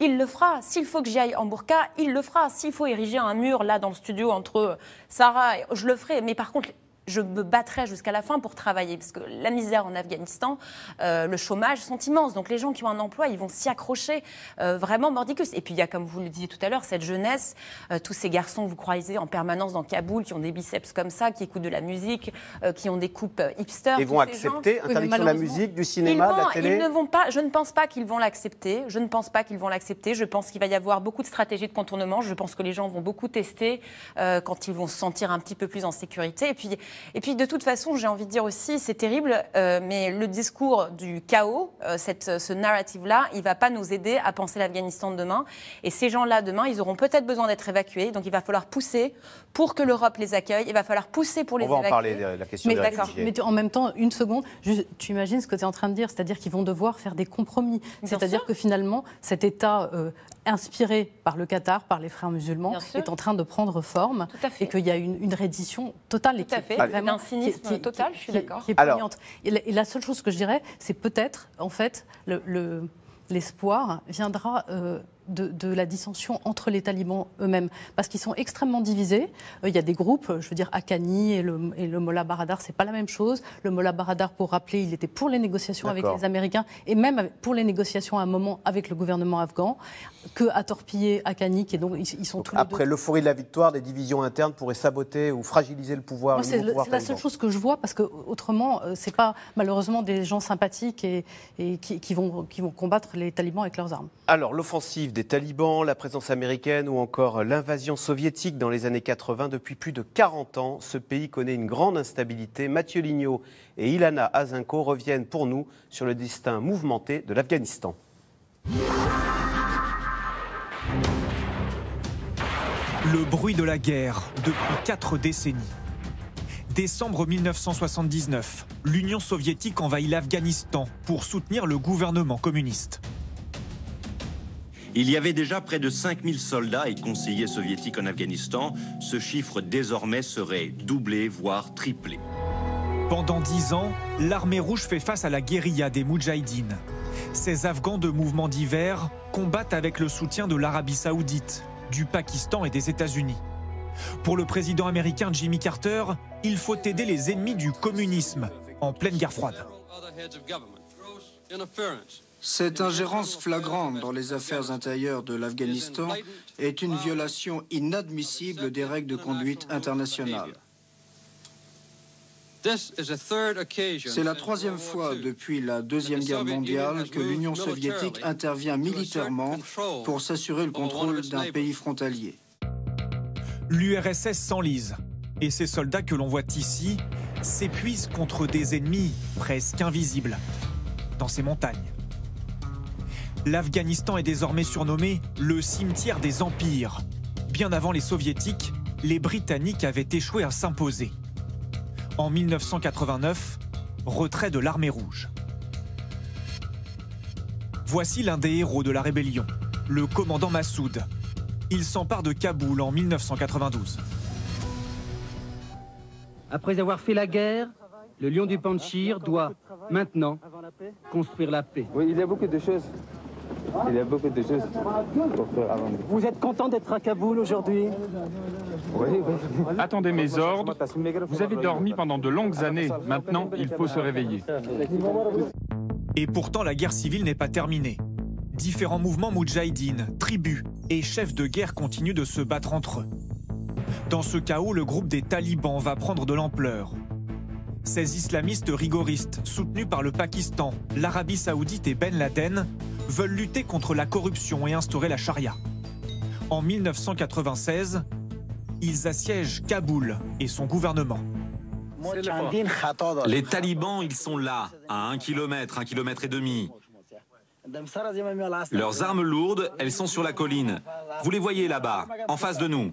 il le fera. S'il faut que j'aille en burqa, il le fera. S'il faut ériger un mur là dans le studio entre Sarah, et... je le ferai. Mais par contre, je me battrai jusqu'à la fin pour travailler, parce que la misère en Afghanistan, euh, le chômage sont immenses. Donc les gens qui ont un emploi, ils vont s'y accrocher euh, vraiment mordicus. Et puis il y a, comme vous le disiez tout à l'heure, cette jeunesse, euh, tous ces garçons que vous croisez en permanence dans Kaboul, qui ont des biceps comme ça, qui écoutent de la musique, qui ont des coupes hipster. Ils vont accepter l'interdiction de la musique, du cinéma, de la télé. Ils ne vont pas. Je ne pense pas qu'ils vont l'accepter. Je ne pense pas qu'ils vont l'accepter. Je pense qu'il va y avoir beaucoup de stratégies de contournement. Je pense que les gens vont beaucoup tester quand ils vont se sentir un petit peu plus en sécurité. Et puis et puis de toute façon, j'ai envie de dire aussi, c'est terrible, euh, mais le discours du chaos, euh, cette, euh, ce narrative-là, il ne va pas nous aider à penser l'Afghanistan de demain. Et ces gens-là, demain, ils auront peut-être besoin d'être évacués. Donc il va falloir pousser pour que l'Europe les accueille. Il va falloir pousser pour les évacuer. On va en parler, la question mais, des Mais en même temps, une seconde, tu imagines ce que tu es en train de dire, c'est-à-dire qu'ils vont devoir faire des compromis. C'est-à-dire que finalement, cet État inspiré par le Qatar, par les frères musulmans, est en train de prendre forme et qu'il y a une, reddition totale et qui, vraiment un cynisme total, je suis d'accord. est Alors... et, la, seule chose que je dirais, c'est peut-être en fait le, l'espoir viendra euh, de, la dissension entre les talibans eux-mêmes, parce qu'ils sont extrêmement divisés. Euh, il y a des groupes, euh, je veux dire, Akani et le, et le Mollah Baradar, c'est pas la même chose. Le Mollah Baradar, pour rappeler, il était pour les négociations avec les Américains et même pour les négociations à un moment avec le gouvernement afghan, que à Torpillé, Akani, et donc ils, sont tous Après l'euphorie de la victoire, des divisions internes pourraient saboter ou fragiliser le pouvoir. C'est la seule chose que je vois, parce que autrement, euh, c'est pas malheureusement des gens sympathiques et, et qui, vont, qui vont combattre les talibans avec leurs armes. Alors l'offensive des talibans, la présence américaine ou encore l'invasion soviétique dans les années 80, depuis plus de 40 ans, ce pays connaît une grande instabilité. Mathieu Lignot et Ilana Azinko reviennent pour nous sur le destin mouvementé de l'Afghanistan. Le bruit de la guerre depuis quatre décennies. Décembre 1979, l'Union soviétique envahit l'Afghanistan pour soutenir le gouvernement communiste. Il y avait déjà près de 5000 soldats et conseillers soviétiques en Afghanistan. Ce chiffre désormais serait doublé, voire triplé. Pendant dix ans, l'armée rouge fait face à la guérilla des Moudjahidines. Ces Afghans de mouvements divers combattent avec le soutien de l'Arabie saoudite, du Pakistan et des États-Unis. Pour le président américain Jimmy Carter, il faut aider les ennemis du communisme en pleine guerre froide. Cette ingérence flagrante dans les affaires intérieures de l'Afghanistan est une violation inadmissible des règles de conduite internationales. C'est la troisième fois depuis la Deuxième Guerre mondiale que l'Union soviétique intervient militairement pour s'assurer le contrôle d'un pays frontalier. L'URSS s'enlise et ces soldats que l'on voit ici s'épuisent contre des ennemis presque invisibles dans ces montagnes l'Afghanistan est désormais surnommé le cimetière des empires. Bien avant les soviétiques, les Britanniques avaient échoué à s'imposer. En 1989, retrait de l'armée rouge. Voici l'un des héros de la rébellion, le commandant Massoud. Il s'empare de Kaboul en 1992. Après avoir fait la guerre, le lion du Panchir doit maintenant construire la paix. Oui, il y a beaucoup de choses il y a beaucoup de choses Vous êtes content d'être à Kaboul aujourd'hui Oui, oui. Attendez mes ordres. Vous avez dormi pendant de longues années. Maintenant, il faut se réveiller. Et pourtant, la guerre civile n'est pas terminée. Différents mouvements moudjahidines, tribus et chefs de guerre continuent de se battre entre eux. Dans ce chaos, le groupe des talibans va prendre de l'ampleur ces islamistes rigoristes, soutenus par le Pakistan, l'Arabie saoudite et Ben Laden, veulent lutter contre la corruption et instaurer la charia. En 1996, ils assiègent Kaboul et son gouvernement. Les talibans, ils sont là, à un kilomètre, un kilomètre et demi. Leurs armes lourdes, elles sont sur la colline. Vous les voyez là-bas, en face de nous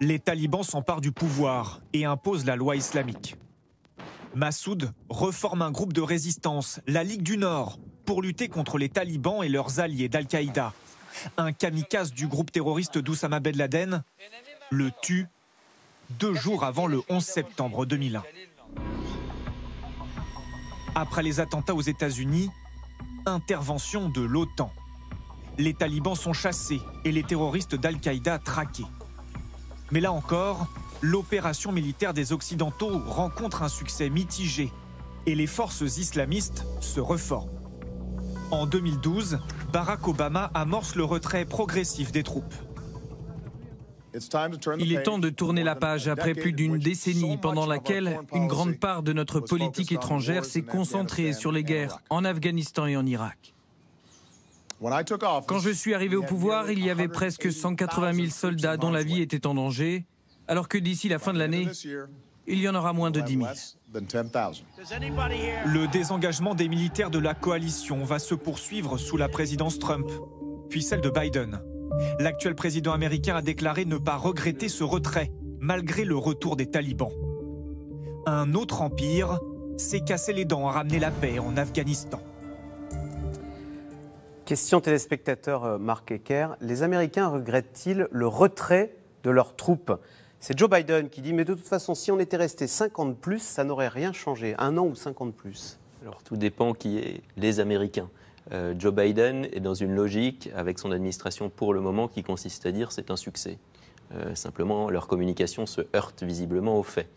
les talibans s'emparent du pouvoir et imposent la loi islamique. Massoud reforme un groupe de résistance, la Ligue du Nord, pour lutter contre les talibans et leurs alliés d'Al-Qaïda. Un kamikaze du groupe terroriste d'Oussama Ben Laden le tue deux jours avant le 11 septembre 2001. Après les attentats aux États-Unis, intervention de l'OTAN. Les talibans sont chassés et les terroristes d'Al-Qaïda traqués. Mais là encore, l'opération militaire des Occidentaux rencontre un succès mitigé et les forces islamistes se reforment. En 2012, Barack Obama amorce le retrait progressif des troupes. Il est temps de tourner la page après plus d'une décennie pendant laquelle une grande part de notre politique étrangère s'est concentrée sur les guerres en Afghanistan et en Irak. Quand je suis arrivé au pouvoir, il y avait presque 180 000 soldats dont la vie était en danger, alors que d'ici la fin de l'année, il y en aura moins de 10 000. Le désengagement des militaires de la coalition va se poursuivre sous la présidence Trump, puis celle de Biden. L'actuel président américain a déclaré ne pas regretter ce retrait, malgré le retour des talibans. Un autre empire s'est cassé les dents à ramener la paix en Afghanistan. Question téléspectateur euh, Marc Ecker. Les Américains regrettent-ils le retrait de leurs troupes C'est Joe Biden qui dit Mais de toute façon, si on était resté 50 plus, ça n'aurait rien changé. Un an ou 50 plus Alors tout dépend qui est les Américains. Euh, Joe Biden est dans une logique avec son administration pour le moment qui consiste à dire c'est un succès. Euh, simplement, leur communication se heurte visiblement aux faits.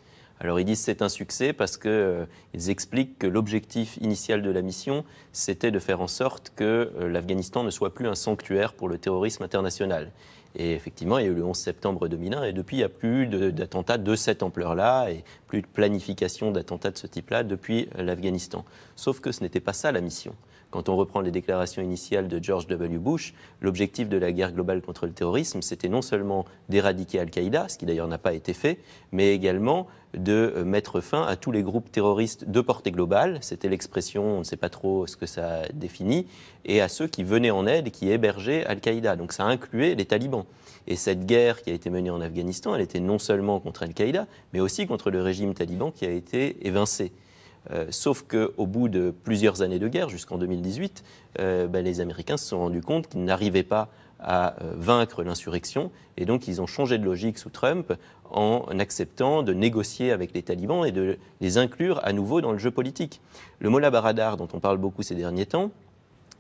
Alors ils disent c'est un succès parce qu'ils euh, expliquent que l'objectif initial de la mission, c'était de faire en sorte que euh, l'Afghanistan ne soit plus un sanctuaire pour le terrorisme international. Et effectivement, il y a eu le 11 septembre 2001 et depuis, il n'y a plus d'attentats de, cette ampleur-là et plus de planification d'attentats de ce type-là depuis euh, l'Afghanistan. Sauf que ce n'était pas ça la mission. Quand on reprend les déclarations initiales de George W. Bush, l'objectif de la guerre globale contre le terrorisme, c'était non seulement d'éradiquer Al-Qaïda, ce qui d'ailleurs n'a pas été fait, mais également de mettre fin à tous les groupes terroristes de portée globale, c'était l'expression, on ne sait pas trop ce que ça définit, et à ceux qui venaient en aide, et qui hébergeaient Al-Qaïda. Donc ça incluait les talibans. Et cette guerre qui a été menée en Afghanistan, elle était non seulement contre Al-Qaïda, mais aussi contre le régime taliban qui a été évincé. Euh, sauf qu'au bout de plusieurs années de guerre, jusqu'en 2018, euh, ben, les Américains se sont rendus compte qu'ils n'arrivaient pas à euh, vaincre l'insurrection. Et donc, ils ont changé de logique sous Trump en acceptant de négocier avec les talibans et de les inclure à nouveau dans le jeu politique. Le Mullah Baradar, dont on parle beaucoup ces derniers temps,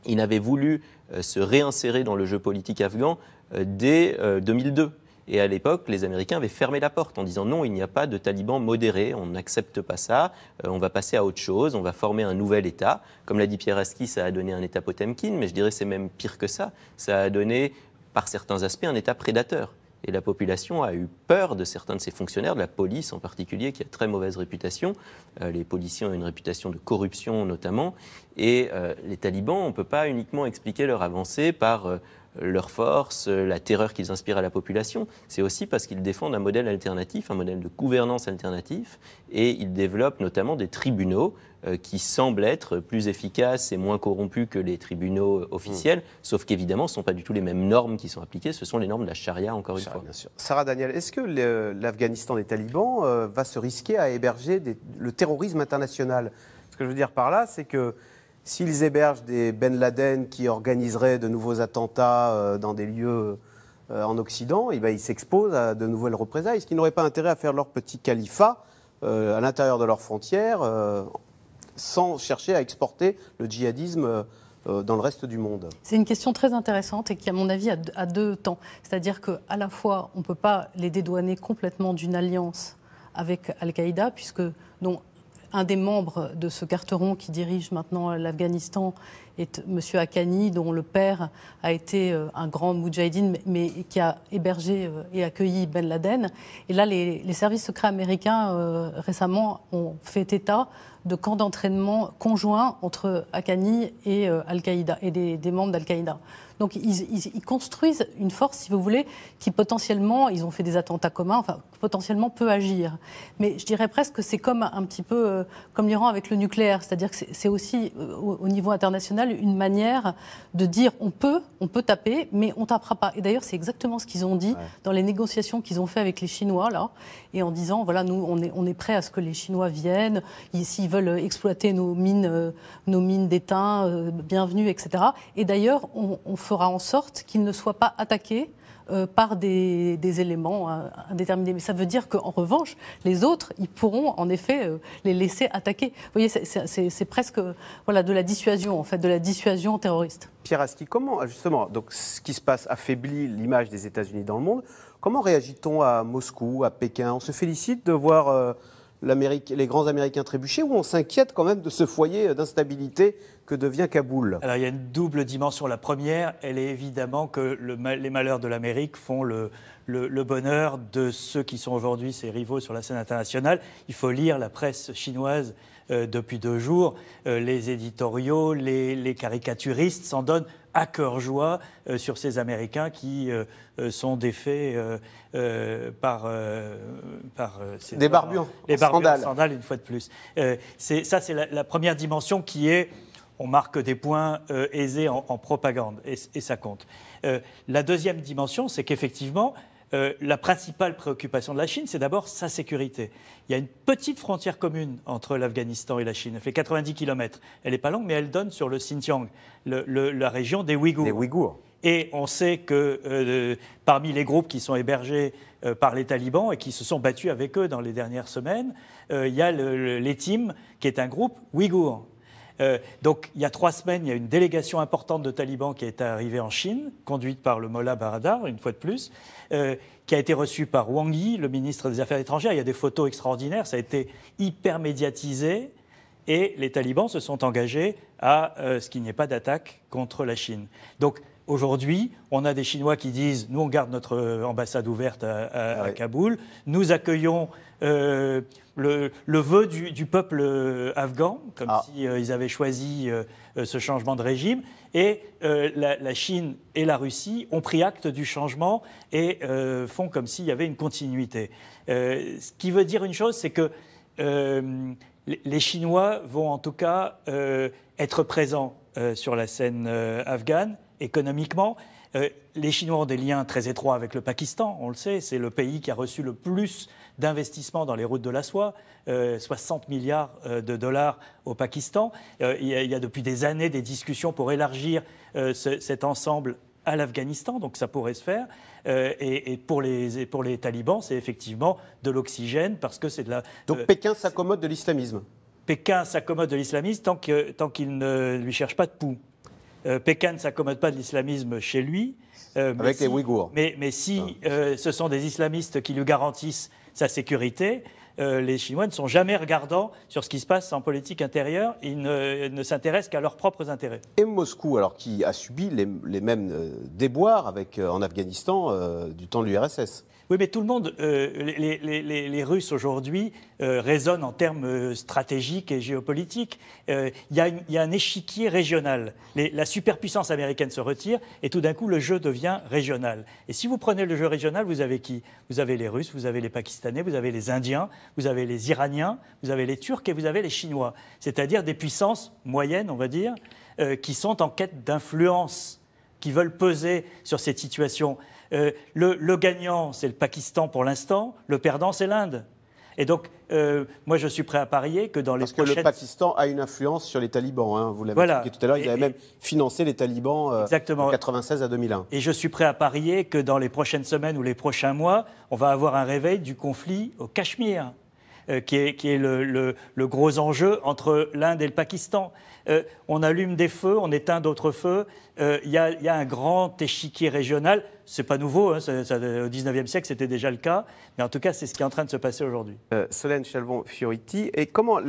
il avait voulu se réinsérer dans le jeu politique afghan dès 2002. Et à l'époque, les Américains avaient fermé la porte en disant non, il n'y a pas de talibans modérés, on n'accepte pas ça, euh, on va passer à autre chose, on va former un nouvel État. Comme l'a dit Pierre Aski, ça a donné un État Potemkin, mais je dirais c'est même pire que ça. Ça a donné, par certains aspects, un État prédateur. Et la population a eu peur de certains de ses fonctionnaires, de la police en particulier, qui a très mauvaise réputation. Euh, les policiers ont une réputation de corruption notamment. Et euh, les talibans, on ne peut pas uniquement expliquer leur avancée par leur force, la terreur qu'ils inspirent à la population, c'est aussi parce qu'ils défendent un modèle alternatif, un modèle de gouvernance alternatif, et ils développent notamment des tribunaux euh, qui semblent être plus efficaces et moins corrompus que les tribunaux hmm. officiels, sauf qu'évidemment, ce ne sont pas du tout les mêmes normes qui sont appliquées, ce sont les normes de la charia, encore une fois. Bien Sarah Daniel, est-ce que l'Afghanistan des talibans euh, va se risquer à héberger le terrorisme international Ce que je veux dire par là, c'est que S'ils hébergent des Ben Laden qui organiseraient de nouveaux attentats euh, dans des lieux euh, en Occident, eh ben, ils s'exposent à de nouvelles représailles. Est-ce qu'ils n'auraient pas intérêt à faire leur petit califat euh, à l'intérieur de leurs frontières sans chercher à exporter le djihadisme dans le reste du monde C'est une question très intéressante et qui, à mon avis, a deux temps. C'est-à-dire qu'à la fois, on ne peut pas les dédouaner complètement d'une alliance avec Al-Qaïda, puisque un des membres de ce carteron qui dirige maintenant l'Afghanistan est M. Akhani, dont le père a été euh, un grand moudjahidine, mais qui a hébergé euh, et accueilli Ben Laden. Et là, les, services secrets américains, euh, récemment, ont fait état de camps d'entraînement conjoints entre Akhani et Al-Qaïda, et des, des membres d'Al-Qaïda. Donc ils, construisent une force, si vous voulez, qui potentiellement, ils ont fait des attentats communs, enfin potentiellement peut agir. Mais je dirais presque que c'est comme un petit peu euh, comme l'Iran avec le nucléaire, c'est-à-dire que c'est aussi euh, au niveau international une manière de dire on peut, on peut taper, mais on tapera pas. Et d'ailleurs c'est exactement ce qu'ils ont dit dans les négociations qu'ils ont fait avec les Chinois là, et en disant voilà nous on est on est prêt à ce que les Chinois viennent, s'ils veulent euh, exploiter nos mines, nos mines d'étain, bienvenue, etc. Et d'ailleurs on, on fera en sorte qu'il ne soit pas attaqué euh, par des, éléments euh, indéterminés. Mais ça veut dire qu'en revanche, les autres, ils pourront en effet euh, les laisser attaquer. Vous voyez, c'est presque voilà, de la dissuasion, en fait, de la dissuasion terroriste. Pierre Aski, comment, justement, donc, ce qui se passe affaiblit l'image des États-Unis dans le monde. Comment réagit-on à Moscou, à Pékin On se félicite de voir les grands Américains trébucher ou on s'inquiète quand même de ce foyer d'instabilité que devient Kaboul Alors il y a une double dimension. La première, elle est évidemment que le, les malheurs de l'Amérique font le, le, bonheur de ceux qui sont aujourd'hui ses rivaux sur la scène internationale. Il faut lire la presse chinoise euh, depuis deux jours. Euh, les éditoriaux, les, caricaturistes s'en donnent à cœur joie euh, sur ces Américains qui sont défaits par, par ces des barbus, les barbus, une fois de plus. ça, c'est la, première dimension qui est on marque des points euh, aisés en, propagande, et, ça compte. Euh, la deuxième dimension, c'est qu'effectivement, euh, la principale préoccupation de la Chine, c'est d'abord sa sécurité. Il y a une petite frontière commune entre l'Afghanistan et la Chine. Elle fait 90 km. Elle n'est pas longue, mais elle donne sur le Xinjiang, la région des Ouïghours. Et on sait que parmi les groupes qui sont hébergés par les talibans et qui se sont battus avec eux dans les dernières semaines, il y a l'ETIM, qui est un groupe ouïghour, euh, donc, il y a trois semaines, il y a une délégation importante de talibans qui est arrivée en Chine, conduite par le Mollah Baradar, une fois de plus, euh, qui a été reçue par Wang Yi, le ministre des Affaires étrangères. Il y a des photos extraordinaires, ça a été hyper médiatisé. Et les talibans se sont engagés à euh, ce qu'il n'y ait pas d'attaque contre la Chine. Donc, Aujourd'hui, on a des Chinois qui disent nous, on garde notre euh, ambassade ouverte à, Kaboul, nous accueillons euh, le, vœu du, peuple euh, afghan, comme s'ils ah. si, avaient choisi ce changement de régime. Et la, la, Chine et la Russie ont pris acte du changement et font comme s'il y avait une continuité. ce qui veut dire une chose, c'est que les Chinois vont en tout cas être présents sur la scène afghane économiquement. Euh, les Chinois ont des liens très étroits avec le Pakistan, on le sait, c'est le pays qui a reçu le plus d'investissements dans les routes de la soie, 60 euh, milliards euh, de dollars au Pakistan. il, y a, depuis des années des discussions pour élargir cet ensemble à l'Afghanistan, donc ça pourrait se faire. et, pour les, talibans, c'est effectivement de l'oxygène parce que c'est de la. Donc Pékin s'accommode de l'islamisme Pékin s'accommode de l'islamisme tant qu'il ne lui cherche pas de poux. Euh, Pékin ne s'accommode pas de l'islamisme chez lui. Euh, mais, si ah. euh, ce sont des islamistes qui lui garantissent sa sécurité, les Chinois ne sont jamais regardants sur ce qui se passe en politique intérieure. Ils ne, s'intéressent qu'à leurs propres intérêts. Et Moscou, alors qui a subi les, les mêmes déboires avec, en Afghanistan du temps de l'URSS oui, mais tout le monde, euh, les, Russes aujourd'hui résonnent euh, raisonnent en termes euh, stratégiques et géopolitiques. Il y, y, a un échiquier régional. la superpuissance américaine se retire et tout d'un coup, le jeu devient régional. Et si vous prenez le jeu régional, vous avez qui Vous avez les Russes, vous avez les Pakistanais, vous avez les Indiens, vous avez les Iraniens, vous avez les Turcs et vous avez les Chinois. C'est-à-dire des puissances moyennes, on va dire, qui sont en quête d'influence, qui veulent peser sur cette situation. Euh, le, gagnant, c'est le Pakistan pour l'instant, le perdant, c'est l'Inde. Et donc, euh, moi, je suis prêt à parier que dans les Parce que le Pakistan a une influence sur les talibans. Hein. vous l'avez dit tout à l'heure, il avaient même financé les talibans euh, exactement. 96 à 2001. Et je suis prêt à parier que dans les prochaines semaines ou les prochains mois, on va avoir un réveil du conflit au Cachemire euh, qui est, le, gros enjeu entre l'Inde et le Pakistan. Euh, on allume des feux, on éteint d'autres feux. Euh, il y, a, un grand échiquier régional. ce n'est pas nouveau, hein, au 19e siècle c'était déjà le cas, mais en tout cas c'est ce qui est en train de se passer aujourd'hui. Euh, Solène Chalvon-Fioriti, et comment,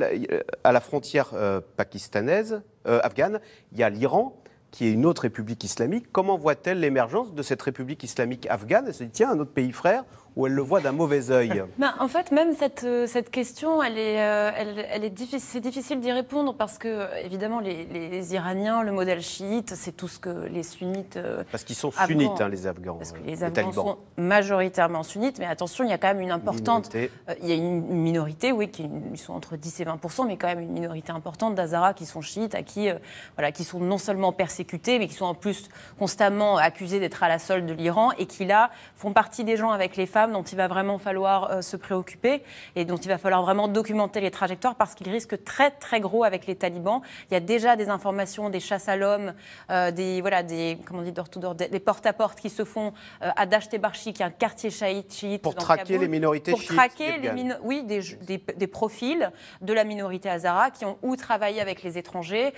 à la frontière pakistanaise, afghane, il y a l'Iran, qui est une autre république islamique. Comment voit-elle l'émergence de cette république islamique afghane Elle se dit tiens, un autre pays frère, ou elle le voit d'un mauvais oeil (laughs) ben, En fait, même cette, euh, cette question, elle euh, elle, est difficile, c'est difficile d'y répondre parce que, euh, évidemment, les, Iraniens, le modèle chiite, c'est tout ce que les sunnites. Parce qu'ils sont sunnites, hein, les Afghans. Parce que les, Afghans sont majoritairement sunnites, mais attention, il y a quand même une importante. il y a une minorité, oui, qui ils sont entre 10 et 20 mais quand même une minorité importante d'Azara qui sont chiites, à qui, voilà, qui sont non seulement persécutés, mais qui sont en plus constamment accusés d'être à la solde de l'Iran et qui là font partie des gens avec les femmes dont il va vraiment falloir euh, se préoccuper et dont il va falloir vraiment documenter les trajectoires parce qu'il risque très très gros avec les talibans. Il y a déjà des informations, des chasses à l'homme, euh, des voilà, des comment des porte à porte qui se font euh, à Dasht qui est un quartier chiite. pour traquer les minorités chiites. Pour traquer les oui, des, des, profils de la minorité azara qui ont ou travaillé avec les étrangers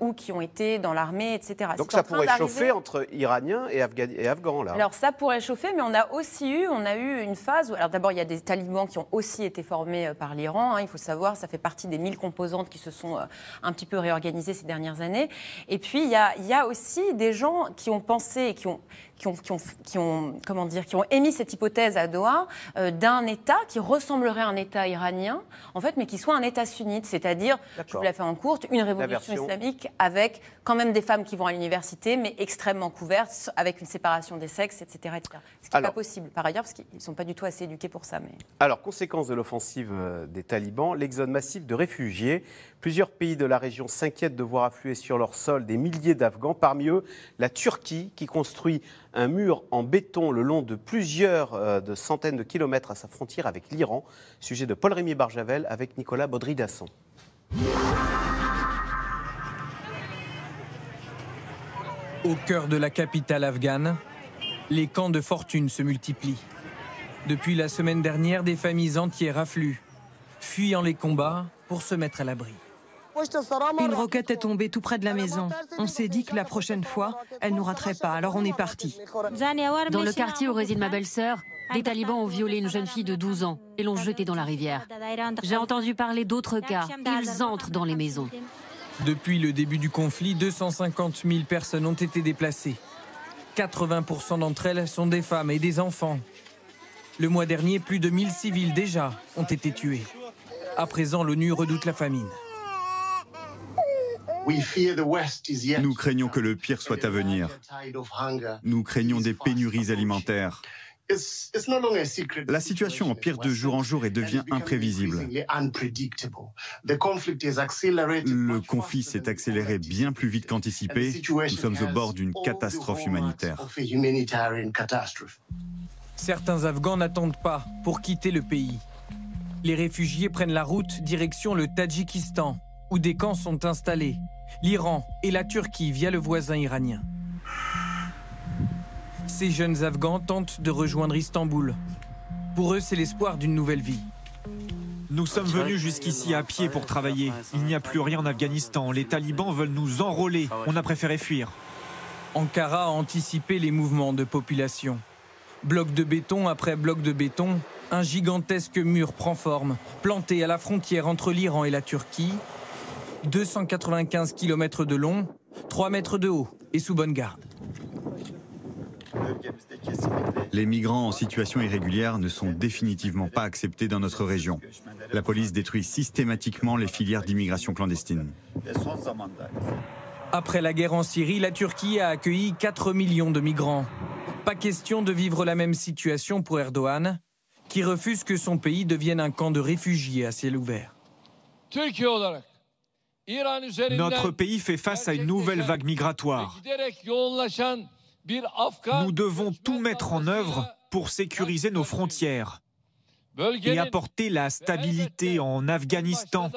ou qui ont été dans l'armée, etc. Donc ça pourrait chauffer entre Iraniens et, Afghans là. Alors ça pourrait chauffer, mais on a aussi eu, on a eu une phase où, alors d'abord, il y a des talibans qui ont aussi été formés euh, par l'Iran. Hein, il faut savoir, ça fait partie des mille composantes qui se sont euh, un petit peu réorganisées ces dernières années. Et puis, il y a, il y a aussi des gens qui ont pensé et qui ont qui ont, comment dire, qui ont émis cette hypothèse à Doha euh, d'un État qui ressemblerait à un État iranien, en fait, mais qui soit un État sunnite, c'est-à-dire, je vous la fait en courte, une révolution islamique avec quand même des femmes qui vont à l'université, mais extrêmement couvertes, avec une séparation des sexes, etc. Ce qui n'est pas possible, par ailleurs, parce qu'ils ne sont pas du tout assez éduqués pour ça. Mais... Alors, conséquence de l'offensive euh, des talibans, l'exode massif de réfugiés Plusieurs pays de la région s'inquiètent de voir affluer sur leur sol des milliers d'Afghans, parmi eux la Turquie qui construit un mur en béton le long de plusieurs euh, de centaines de kilomètres à sa frontière avec l'Iran. Sujet de Paul-Rémy Barjavel avec Nicolas Baudry-Dasson. Au cœur de la capitale afghane, les camps de fortune se multiplient. Depuis la semaine dernière, des familles entières affluent, fuyant les combats pour se mettre à l'abri. Une roquette est tombée tout près de la maison. On s'est dit que la prochaine fois, elle nous raterait pas, alors on est parti. Dans le quartier où réside ma belle-sœur, des talibans ont violé une jeune fille de 12 ans et l'ont jetée dans la rivière. J'ai entendu parler d'autres cas. Ils entrent dans les maisons. Depuis le début du conflit, 250 000 personnes ont été déplacées. 80% d'entre elles sont des femmes et des enfants. Le mois dernier, plus de 1000 civils déjà ont été tués. À présent, l'ONU redoute la famine. Nous craignons que le pire soit à venir. Nous craignons des pénuries alimentaires. La situation empire de jour en jour et devient imprévisible. Le conflit s'est accéléré bien plus vite qu'anticipé. Nous sommes au bord d'une catastrophe humanitaire. Certains Afghans n'attendent pas pour quitter le pays. Les réfugiés prennent la route direction le Tadjikistan, où des camps sont installés l'Iran et la Turquie via le voisin iranien. Ces jeunes Afghans tentent de rejoindre Istanbul. Pour eux, c'est l'espoir d'une nouvelle vie. Nous sommes venus jusqu'ici à pied pour travailler. Il n'y a plus rien en Afghanistan. Les talibans veulent nous enrôler. On a préféré fuir. Ankara a anticipé les mouvements de population. Bloc de béton après bloc de béton, un gigantesque mur prend forme, planté à la frontière entre l'Iran et la Turquie, 295 km de long, 3 mètres de haut et sous bonne garde. Les migrants en situation irrégulière ne sont définitivement pas acceptés dans notre région. La police détruit systématiquement les filières d'immigration clandestine. Après la guerre en Syrie, la Turquie a accueilli 4 millions de migrants. Pas question de vivre la même situation pour Erdogan, qui refuse que son pays devienne un camp de réfugiés à ciel ouvert. Notre pays fait face à une nouvelle vague migratoire. Nous devons tout mettre en œuvre pour sécuriser nos frontières et apporter la stabilité en Afghanistan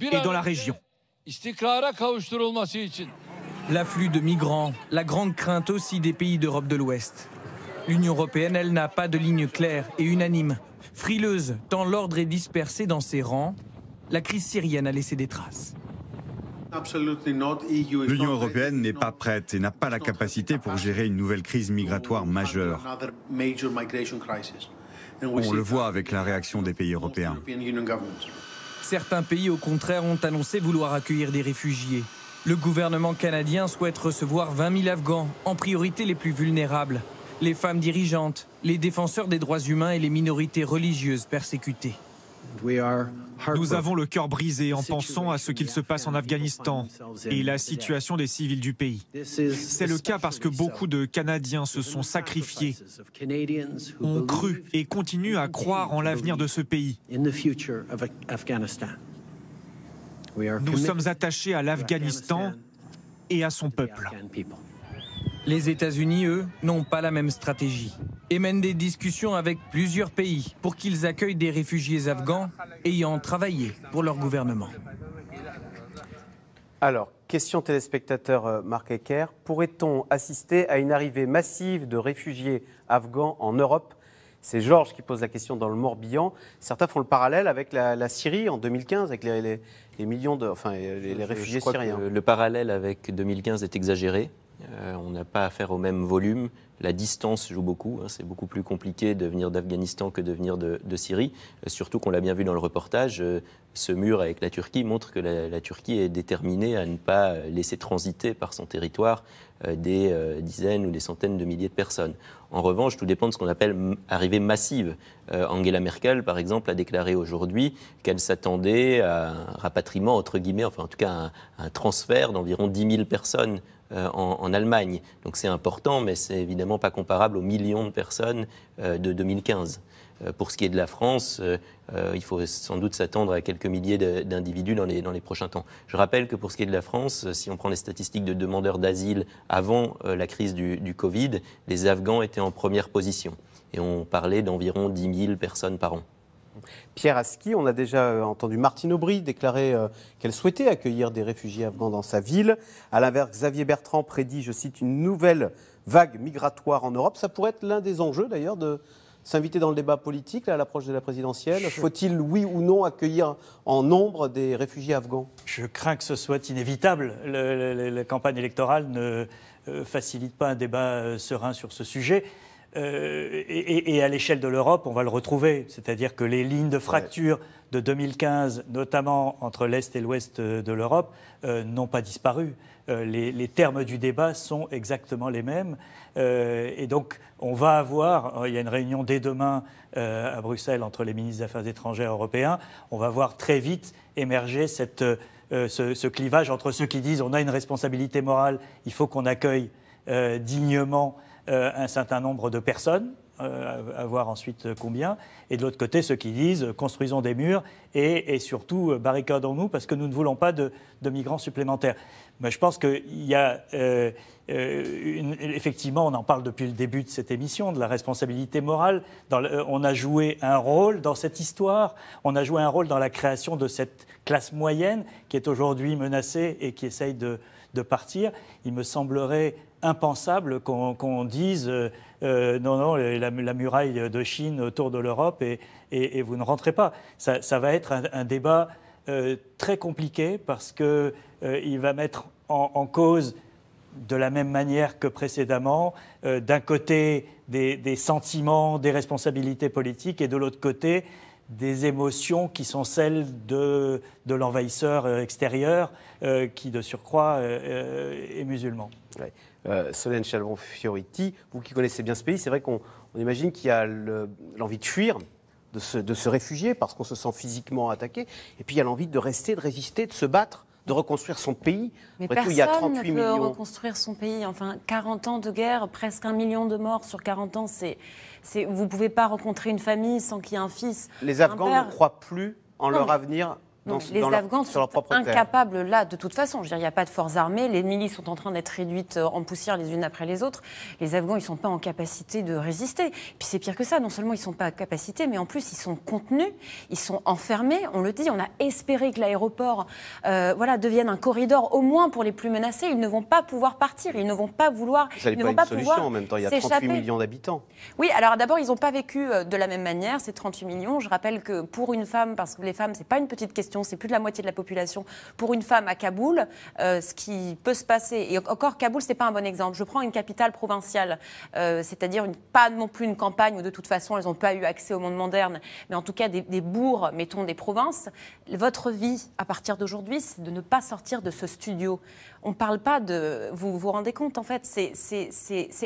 et dans la région. L'afflux de migrants, la grande crainte aussi des pays d'Europe de l'Ouest. L'Union européenne, elle, n'a pas de ligne claire et unanime. Frileuse, tant l'ordre est dispersé dans ses rangs, la crise syrienne a laissé des traces. E L'Union européenne n'est pas prête et n'a pas la capacité pour gérer une nouvelle crise migratoire majeure. On le voit avec la réaction des pays européens. Certains pays, au contraire, ont annoncé vouloir accueillir des réfugiés. Le gouvernement canadien souhaite recevoir 20 000 Afghans, en priorité les plus vulnérables, les femmes dirigeantes, les défenseurs des droits humains et les minorités religieuses persécutées. Nous avons le cœur brisé en pensant à ce qu'il se passe en Afghanistan et la situation des civils du pays. C'est le cas parce que beaucoup de Canadiens se sont sacrifiés, ont cru et continuent à croire en l'avenir de ce pays. Nous sommes attachés à l'Afghanistan et à son peuple. Les États-Unis, eux, n'ont pas la même stratégie et mènent des discussions avec plusieurs pays pour qu'ils accueillent des réfugiés afghans ayant travaillé pour leur gouvernement. Alors, question téléspectateur euh, Marc Ecker, pourrait-on assister à une arrivée massive de réfugiés afghans en Europe c'est Georges qui pose la question dans le Morbihan. Certains font le parallèle avec la, Syrie en 2015, avec les, millions de, enfin, les, réfugiés syriens. le parallèle avec 2015 est exagéré. Euh, on n'a pas affaire au même volume. La distance joue beaucoup. Hein. C'est beaucoup plus compliqué de venir d'Afghanistan que de venir de, Syrie. Euh, surtout qu'on l'a bien vu dans le reportage, euh, ce mur avec la Turquie montre que la, Turquie est déterminée à ne pas laisser transiter par son territoire des dizaines ou des centaines de milliers de personnes. En revanche, tout dépend de ce qu'on appelle arrivée massive. Angela Merkel, par exemple, a déclaré aujourd'hui qu'elle s'attendait à un rapatriement, entre guillemets, enfin en tout cas un, un transfert d'environ 10 000 personnes euh, en, Allemagne. Donc c'est important, mais c'est évidemment pas comparable aux millions de personnes euh, de 2015. Euh, pour ce qui est de la France, il faut sans doute s'attendre à quelques milliers d'individus dans les, prochains temps. Je rappelle que pour ce qui est de la France, si on prend les statistiques de demandeurs d'asile avant la crise du, du Covid, les Afghans étaient en première position. Et on parlait d'environ 10 000 personnes par an. Pierre Aski, on a déjà euh, entendu Martine Aubry déclarer euh, qu'elle souhaitait accueillir des réfugiés afghans dans sa ville. À l'inverse, Xavier Bertrand prédit, je cite, une nouvelle vague migratoire en Europe. Ça pourrait être l'un des enjeux d'ailleurs de s'inviter dans le débat politique à l'approche de la présidentielle Faut-il, oui ou non, accueillir en nombre des réfugiés afghans Je crains que ce soit inévitable. la campagne électorale ne euh, facilite pas un débat serein sur ce sujet. Euh, et, à l'échelle de l'Europe, on va le retrouver. C'est-à-dire que les lignes de fracture de 2015, notamment entre l'Est et l'Ouest euh, de l'Europe, euh, n'ont pas disparu. les, termes du débat sont exactement les mêmes. et donc, on va avoir, hein, il y a une réunion dès demain à Bruxelles entre les ministres des Affaires étrangères européens, on va voir très vite émerger ce, clivage entre ceux qui disent on a une responsabilité morale, il faut qu'on accueille dignement euh, un certain nombre de personnes, euh, à voir ensuite combien, et de l'autre côté ceux qui disent euh, construisons des murs et, surtout barricadons-nous parce que nous ne voulons pas de, migrants supplémentaires. Mais je pense qu'il y a effectivement, on en parle depuis le début de cette émission, de la responsabilité morale. on a joué un rôle dans cette histoire, on a joué un rôle dans la création de cette classe moyenne qui est aujourd'hui menacée et qui essaye de de partir. Il me semblerait impensable qu'on dise euh, euh, non, non, la, muraille de Chine autour de l'Europe et, vous ne rentrez pas. Ça, va être un, débat euh, très compliqué parce qu'il il va mettre en, cause de la même manière que précédemment, d'un côté des, sentiments, des responsabilités politiques, et de l'autre côté des émotions qui sont celles de, l'envahisseur euh, extérieur euh, qui, de surcroît, euh, est musulman. Solène Chalbon-Fioriti, vous qui connaissez bien ce pays, c'est vrai qu'on imagine qu'il y a l'envie de fuir, de se, de se réfugier parce qu'on se sent physiquement attaqué, et puis il y a l'envie de rester, de résister, de se battre de reconstruire son pays. Mais personne ne peut reconstruire son pays. Enfin, 40 ans de guerre, presque un million de morts sur 40 ans, c'est, vous pouvez pas rencontrer une famille sans qu'il y ait un fils. Les Afghans ne croient plus en leur avenir les Afghans sont incapables là, de toute façon. Je veux dire, il n'y a pas de forces armées, les milices sont en train d'être réduites euh, en poussière les unes après les autres. Les Afghans, ils ne sont pas en capacité de résister. Puis c'est pire que ça, non seulement ils ne sont pas en capacité, mais en plus ils sont contenus, ils sont enfermés. On le dit, on a espéré que l'aéroport euh, voilà, devienne un corridor au moins pour les plus menacés. Ils ne vont pas pouvoir partir, ils ne vont pas vouloir. Ça ils ne pas vont pas solution en même temps, il y a 38 millions d'habitants. Oui, alors d'abord, ils n'ont pas vécu euh, de la même manière, ces 38 millions. Je rappelle que pour une femme, parce que les femmes, ce n'est pas une petite question c'est plus de la moitié de la population pour une femme à Kaboul, euh, ce qui peut se passer. Et encore, Kaboul, c'est pas un bon exemple. Je prends une capitale provinciale, euh, c'est-à-dire pas non plus une campagne où de toute façon elles n'ont pas eu accès au monde moderne, mais en tout cas des bourgs, mettons des provinces. Votre vie à partir d'aujourd'hui, c'est de ne pas sortir de ce studio on ne parle pas de... Vous vous rendez compte, en fait, c'est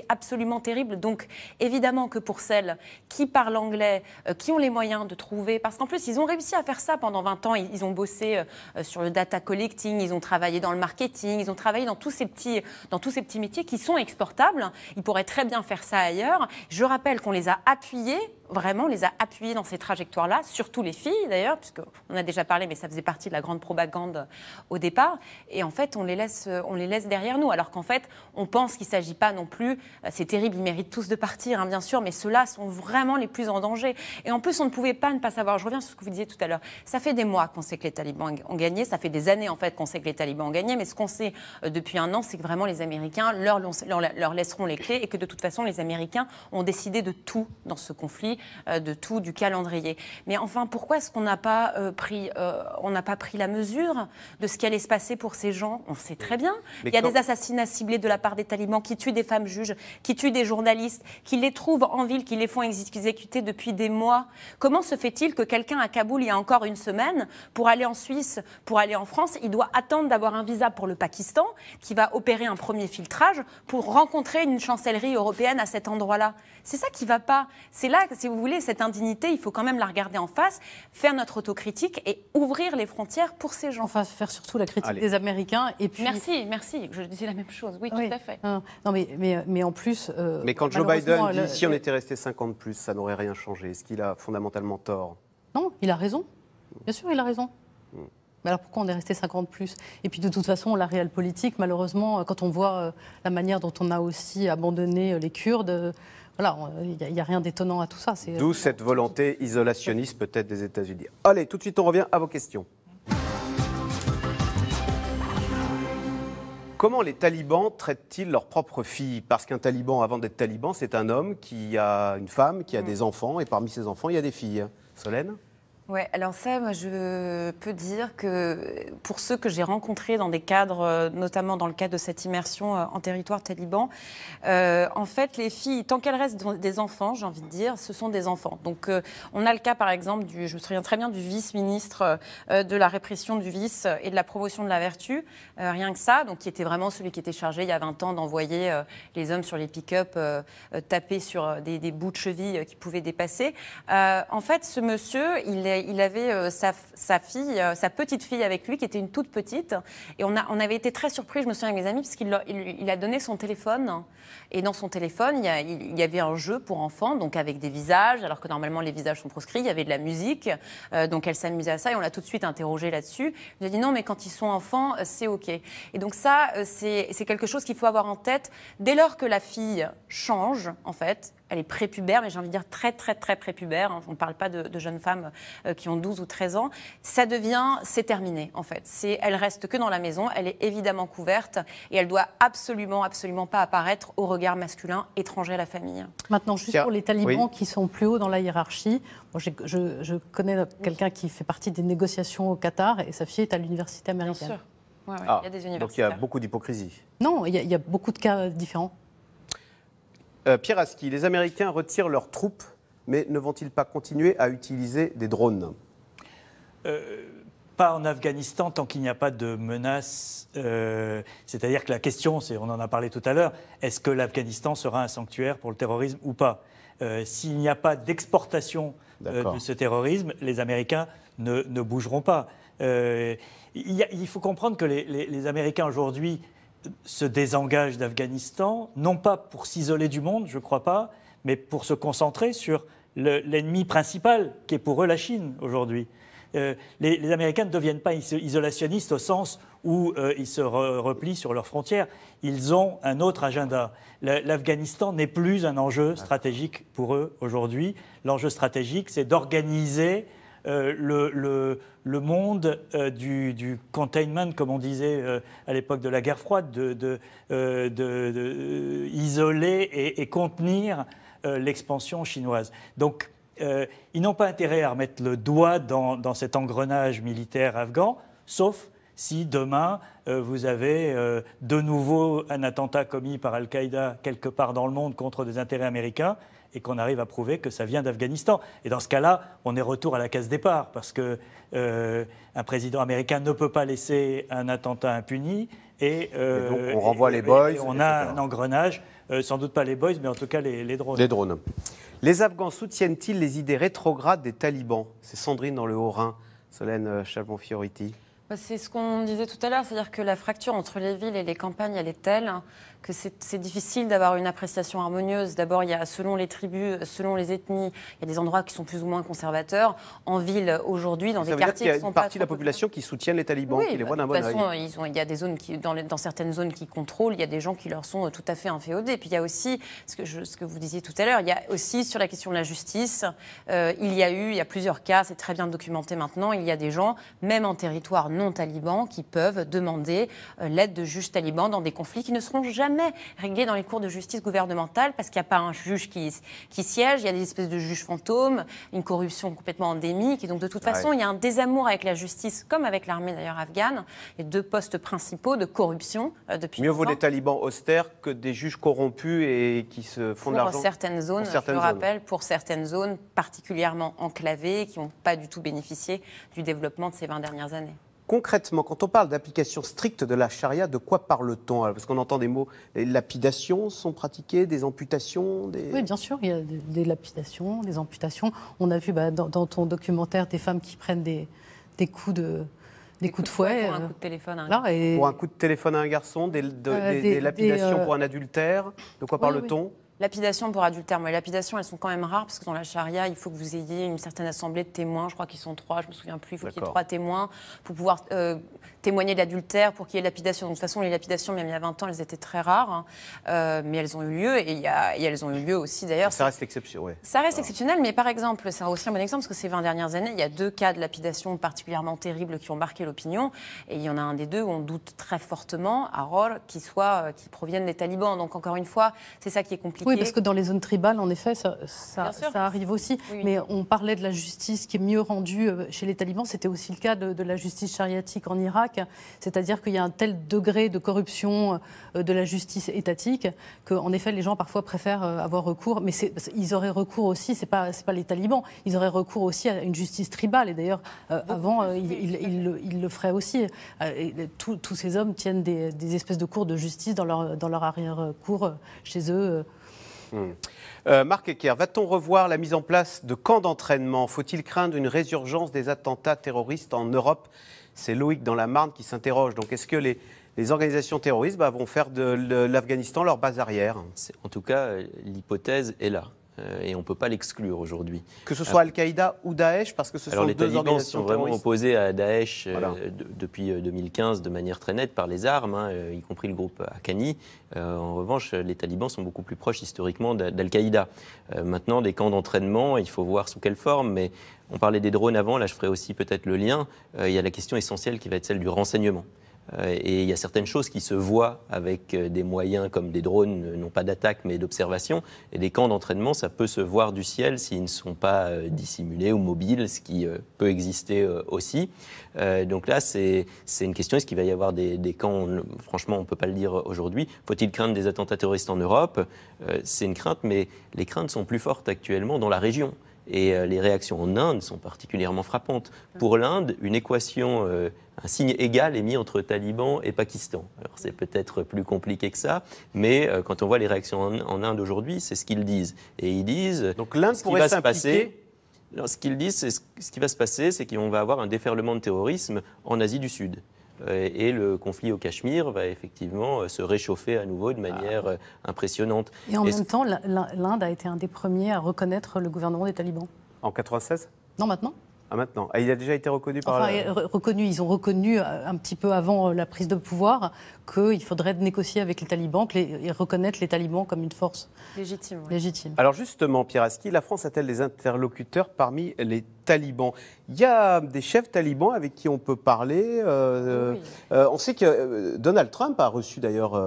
absolument terrible. Donc, évidemment que pour celles qui parlent anglais, euh, qui ont les moyens de trouver, parce qu'en plus, ils ont réussi à faire ça pendant 20 ans, ils, ont bossé euh, euh, sur le data collecting, ils ont travaillé dans le marketing, ils ont travaillé dans tous ces petits, dans tous ces petits métiers qui sont exportables. Ils pourraient très bien faire ça ailleurs. Je rappelle qu'on les a appuyés vraiment les a appuyés dans ces trajectoires-là, surtout les filles d'ailleurs, puisqu'on a déjà parlé, mais ça faisait partie de la grande propagande euh, au départ. Et en fait, on les laisse, euh, on les laisse derrière nous, alors qu'en fait, on pense qu'il ne s'agit pas non plus, euh, c'est terrible, ils méritent tous de partir, hein, bien sûr, mais ceux-là sont vraiment les plus en danger. Et en plus, on ne pouvait pas ne pas savoir, je reviens sur ce que vous disiez tout à l'heure, ça fait des mois qu'on sait que les talibans ont gagné, ça fait des années en fait qu'on sait que les talibans ont gagné, mais ce qu'on sait depuis un an, c'est que vraiment les Américains leur laisseront les clés et que de toute façon, les Américains ont décidé de tout dans ce conflit euh, de tout, du calendrier. Mais enfin, pourquoi est-ce qu'on n'a pas, euh, pris, euh, on n'a pas pris la mesure de ce qui allait se passer pour ces gens On sait très bien. Il y a des assassinats ciblés de la part des talibans qui tuent des femmes juges, qui tuent des journalistes, qui les trouvent en ville, qui les font exécuter depuis des mois. Comment se fait-il que quelqu'un à Kaboul, il y a encore une semaine, pour aller en Suisse, pour aller en France, il doit attendre d'avoir un visa pour le Pakistan, qui va opérer un premier filtrage pour rencontrer une chancellerie européenne à cet endroit-là C'est ça qui va pas. C'est là, si vous voulez, cette indignité, il faut quand même la regarder en face, faire notre autocritique et ouvrir les frontières pour ces gens. Enfin, faire surtout la critique des Américains. Et puis... Merci, merci. Je disais la même chose. Oui, tout à fait. Non, mais, mais, mais, en plus. Euh, mais quand Joe Biden dit si on était resté 50 plus, ça n'aurait rien changé, est-ce qu'il a fondamentalement tort Non, il a raison. Bien sûr, il a raison. Hmm. Mais alors pourquoi on est resté 50 plus Et puis de toute façon, la réelle politique, malheureusement, euh, quand on voit euh, la manière dont on a aussi abandonné les Kurdes, il n'y euh, a, rien d'étonnant à tout ça. Euh, D'où cette volonté isolationniste peut-être des États-Unis. Allez, tout de suite, on revient à vos questions. Comment les talibans traitent-ils leurs propres filles Parce qu'un taliban, avant d'être taliban, c'est un homme qui a une femme, qui a mm. des enfants, et parmi ses enfants, il y a des filles. Hein. Solène oui, alors ça, moi, je peux dire que pour ceux que j'ai rencontrés dans des cadres, euh, notamment dans le cadre de cette immersion euh, en territoire taliban, euh, en fait, les filles, tant qu'elles restent des enfants, j'ai envie de dire, ce sont des enfants. Donc, on a le cas, par exemple, du, je me souviens très bien du vice-ministre de la répression du vice et de la promotion de la vertu, rien que ça, donc qui était vraiment celui qui était chargé il y a 20 ans d'envoyer les hommes sur les pick-up taper sur des, des, bouts de cheville qui pouvaient dépasser. en fait, ce monsieur, il est il avait euh, sa, fille, euh, sa petite fille avec lui, qui était une toute petite. Et on, avait été très surpris, je me souviens avec mes amis, parce qu'il a, donné son téléphone. Et dans son téléphone, il y, avait un jeu pour enfants, donc avec des visages, alors que normalement les visages sont proscrits. Il y avait de la musique, euh, donc elle s'amusait à ça. Et on l'a tout de suite interrogée là-dessus. Je a dit non, mais quand ils sont enfants, c'est ok. Et donc ça, c'est quelque chose qu'il faut avoir en tête dès lors que la fille change, en fait, elle est prépubère, mais j'ai envie de dire très, très, très prépubère. On ne parle pas de, jeunes femmes euh, qui ont 12 ou 13 ans. Ça devient, c'est terminé, en fait. C'est, elle reste que dans la maison, elle est évidemment couverte et elle doit absolument, absolument pas apparaître au regard masculin étranger à la famille. Maintenant, juste pour les talibans qui sont plus haut dans la hiérarchie, je, connais quelqu'un qui fait partie des négociations au Qatar et sa fille est à l'université américaine. Bien sûr. Ah, il y a des donc il y a beaucoup d'hypocrisie. Non, il y a beaucoup de cas différents. Pieraski, euh, Pierre Aski, les Américains retirent leurs troupes, mais ne vont-ils pas continuer à utiliser des drones euh, Pas en Afghanistan tant qu'il n'y a pas de menace. Euh, c'est-à-dire que la question, on en a parlé tout à l'heure, est-ce que l'Afghanistan sera un sanctuaire pour le terrorisme ou pas S'il n'y a pas d'exportation de ce terrorisme, les Américains ne, bougeront pas. Il, faut comprendre que les Américains aujourd'hui se désengage d'Afghanistan, non pas pour s'isoler du monde, je ne crois pas, mais pour se concentrer sur l'ennemi principal qui est pour eux la Chine aujourd'hui. Euh, les, Américains ne deviennent pas isolationnistes au sens où euh, ils se replient sur leurs frontières. Ils ont un autre agenda. L'Afghanistan n'est plus un enjeu stratégique pour eux aujourd'hui. L'enjeu stratégique, c'est d'organiser euh, le, monde euh, du, containment, comme on disait euh, à l'époque de la guerre froide, de, isoler et, contenir l'expansion chinoise. Donc, ils n'ont pas intérêt à remettre le doigt dans, cet engrenage militaire afghan, sauf si demain vous avez de nouveau un attentat commis par Al-Qaïda quelque part dans le monde contre des intérêts américains et qu'on arrive à prouver que ça vient d'Afghanistan. Et dans ce cas-là, on est retour à la case départ, parce que euh, un président américain ne peut pas laisser un attentat impuni. Et, euh, donc on renvoie les boys. on a un engrenage, euh, sans doute pas les boys, mais en tout cas les, les drones. Les drones. Les Afghans soutiennent-ils les idées rétrogrades des talibans C'est Sandrine dans le Haut-Rhin, Solène Chabon-Fioriti. Bah, c'est ce qu'on disait tout à l'heure, c'est-à-dire que la fracture entre les villes et les campagnes, elle est telle hein, que c'est difficile d'avoir une appréciation harmonieuse. D'abord, il y a selon les tribus, selon les ethnies, il y a des endroits qui sont plus ou moins conservateurs. En ville, aujourd'hui, dans des quartiers, il y a une partie de la population qui soutiennent les talibans, qui les voient bah, d'un bon façon, Ils ont, il y a des zones qui, dans, certaines zones qui contrôlent, il y a des gens qui leur sont euh, tout à fait inféodés. Puis il y a aussi ce que, vous disiez tout à l'heure, il y a aussi sur la question de la justice, euh, il y a eu, il y a plusieurs cas, c'est très bien documenté maintenant, il y a des gens, même en territoire non taliban, qui peuvent demander euh, l'aide de juges talibans dans des conflits qui ne seront jamais jamais réglé dans les cours de justice gouvernementale parce qu'il n'y a pas un juge qui, siège, il y a des espèces de juges fantômes, une corruption complètement endémique. Et donc, de toute façon, il y a un désamour avec la justice, comme avec l'armée d'ailleurs afghane. Et deux postes principaux de corruption euh, depuis. Mieux vaut des talibans austères que des juges corrompus et qui se font de l'argent. certaines zones, je le rappelle, pour certaines zones particulièrement enclavées, qui n'ont pas du tout bénéficié du développement de ces 20 dernières années. Concrètement, quand on parle d'application stricte de la charia, de quoi parle-t-on euh, Parce qu'on entend des mots, les lapidations sont pratiquées, des amputations des... Oui, bien sûr, il y a des, lapidations, des amputations. On a vu bah, dans, ton documentaire des femmes qui prennent des, coups de, des, coups, de fouet. Euh, hein. Pour un coup de téléphone à un, garçon. des, euh, lapidations pour un adultère. De quoi parle-t-on Lapidation pour adultère. l'apidation, elles sont quand même rares parce que dans la charia, il faut que vous ayez une certaine assemblée de témoins. Je crois qu'ils sont trois, je me souviens plus. Il faut qu'il y ait trois témoins pour pouvoir euh, témoigner de l'adultère pour qu'il y ait lapidation. de toute façon, les lapidations, même il y a 20 ans, elles étaient très rares, hein. euh, mais elles ont eu lieu, et, elles ont eu lieu aussi d'ailleurs. Ça reste exceptionnel, Ça reste exceptionnel, mais par exemple, c'est aussi un bon exemple, parce que ces 20 dernières années, il y a deux cas de lapidation particulièrement terribles qui ont marqué l'opinion, et il y en a un des deux où on doute très fortement, à Rol, qui, soit, euh, qui proviennent des talibans. Donc, encore une fois, c'est ça qui est compliqué. Oui, parce que dans les zones tribales, en effet, ça, ça, arrive aussi. Mais on parlait de la justice qui est mieux rendue euh, chez les talibans, c'était aussi le cas de, de la justice chariatique en Irak c'est-à-dire qu'il y a un tel degré de corruption euh, de la justice étatique qu'en effet les gens parfois préfèrent euh, avoir recours, mais ils auraient recours aussi, c'est pas pas les talibans, ils auraient recours aussi à une justice tribale et d'ailleurs euh, avant ils, il, le feraient aussi. tous ces hommes tiennent des, espèces de cours de justice dans leur, arrière-cour chez eux. Hmm. Marc Ecker, va-t-on revoir la mise en place de camps d'entraînement Faut-il craindre une résurgence des attentats terroristes en Europe c'est Loïc dans la Marne qui s'interroge. Donc est-ce que les, organisations terroristes bah, vont faire de l'Afghanistan leur base arrière En tout cas, l'hypothèse est là. Euh, et on ne peut pas l'exclure aujourd'hui. Que ce soit Al-Qaïda ou Daesh, parce que ce sont les deux talibans organisations sont vraiment opposés à Daesh euh, depuis 2015 euh, de manière très nette par les armes, hein, y compris le groupe Akani. en revanche, les talibans sont beaucoup plus proches historiquement d'Al-Qaïda. maintenant, des camps d'entraînement, il faut voir sous quelle forme, mais on parlait des drones avant, là je ferai aussi peut-être le lien. Il y a la question essentielle qui va être celle du renseignement. Euh, et il y a certaines choses qui se voient avec euh, des moyens comme des drones, euh, non pas d'attaque mais d'observation. Et des camps d'entraînement, ça peut se voir du ciel s'ils ne sont pas dissimulés ou mobiles, ce qui peut exister aussi. Donc là, c'est une question. Est-ce qu'il va y avoir des, des camps Franchement, on ne peut pas le dire aujourd'hui. Faut-il craindre des attentats terroristes en Europe C'est une crainte, mais les craintes sont plus fortes actuellement dans la région. Et les réactions en Inde sont particulièrement frappantes. Ah. Pour l'Inde, une équation un signe égal est mis entre Taliban et Pakistan. Alors c'est peut-être plus compliqué que ça, mais euh, quand on voit les réactions en, Inde aujourd'hui, c'est ce qu'ils disent. Et ils disent donc l'Inde pourrait va se ce qu'ils disent, c'est ce, qui va se passer, c'est qu'on va avoir un déferlement de terrorisme en Asie du Sud. Euh, et le conflit au Cachemire va effectivement euh, se réchauffer à nouveau de manière impressionnante. Et en même temps, l'Inde a été un des premiers à reconnaître le gouvernement des talibans. En 96 Non, maintenant ah, maintenant. Ah, il a déjà été reconnu par. la... reconnu. Ils ont reconnu euh, un petit peu avant euh, la prise de pouvoir qu'il faudrait négocier avec les talibans les, et reconnaître les talibans comme une force légitime. légitime. Alors justement, Pierre Aski, la France a-t-elle des interlocuteurs parmi les talibans Il y a des chefs talibans avec qui on peut parler. Euh, on sait que Donald Trump a reçu d'ailleurs.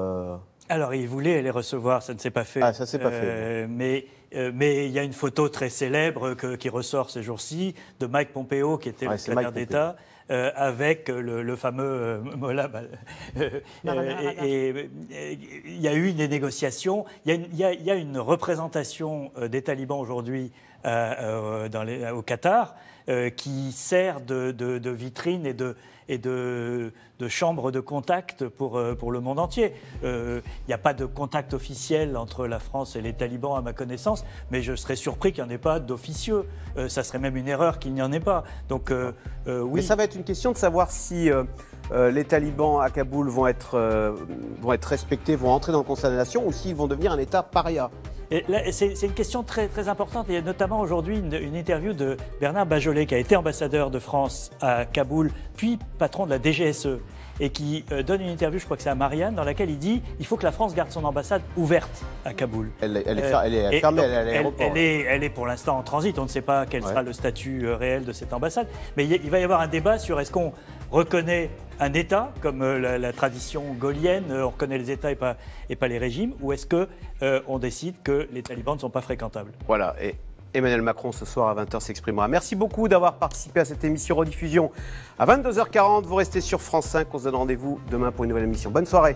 Alors il voulait les recevoir, ça ne s'est pas fait. Ah, ça s'est pas fait. Mais euh, mais il y a une photo très célèbre qui ressort ces jours-ci de Mike Pompeo, qui était euh, euh, le secrétaire d'État, avec le, fameux euh, il y a eu des négociations. Il y, a une représentation des talibans aujourd'hui au Qatar euh, qui sert de, vitrine et de, et de, chambre de contact pour, euh, le monde entier. Il euh, n'y a pas de contact officiel entre la France et les talibans à ma connaissance, mais je serais surpris qu'il n'y en ait pas d'officieux. ça serait même une erreur qu'il n'y en ait pas. Donc oui. Mais ça va être une question de savoir si euh, les talibans à Kaboul euh, vont être, respectés, vont entrer dans le Conseil des Nations, ou s'ils vont devenir un État paria. C'est une question très, importante. Il y a notamment aujourd'hui une, une, interview de Bernard Bajolet, qui a été ambassadeur de France à Kaboul, puis patron de la DGSE et qui euh, donne une interview, je crois que c'est à Marianne, dans laquelle il dit il faut que la France garde son ambassade ouverte à Kaboul. Elle, est, elle est, euh, fermée, elle, est elle, est, elle est pour l'instant en transit. On ne sait pas quel sera le statut euh, réel de cette ambassade. Mais il va y avoir un débat sur est-ce qu'on reconnaît un État, comme la, tradition gaulienne, on reconnaît les États et pas, et pas les régimes, ou est-ce qu'on on décide que les talibans ne sont pas fréquentables Voilà, et Emmanuel Macron ce soir à 20h s'exprimera. Merci beaucoup d'avoir participé à cette émission rediffusion à 22h40. Vous restez sur France 5. On se donne rendez-vous demain pour une nouvelle émission. Bonne soirée.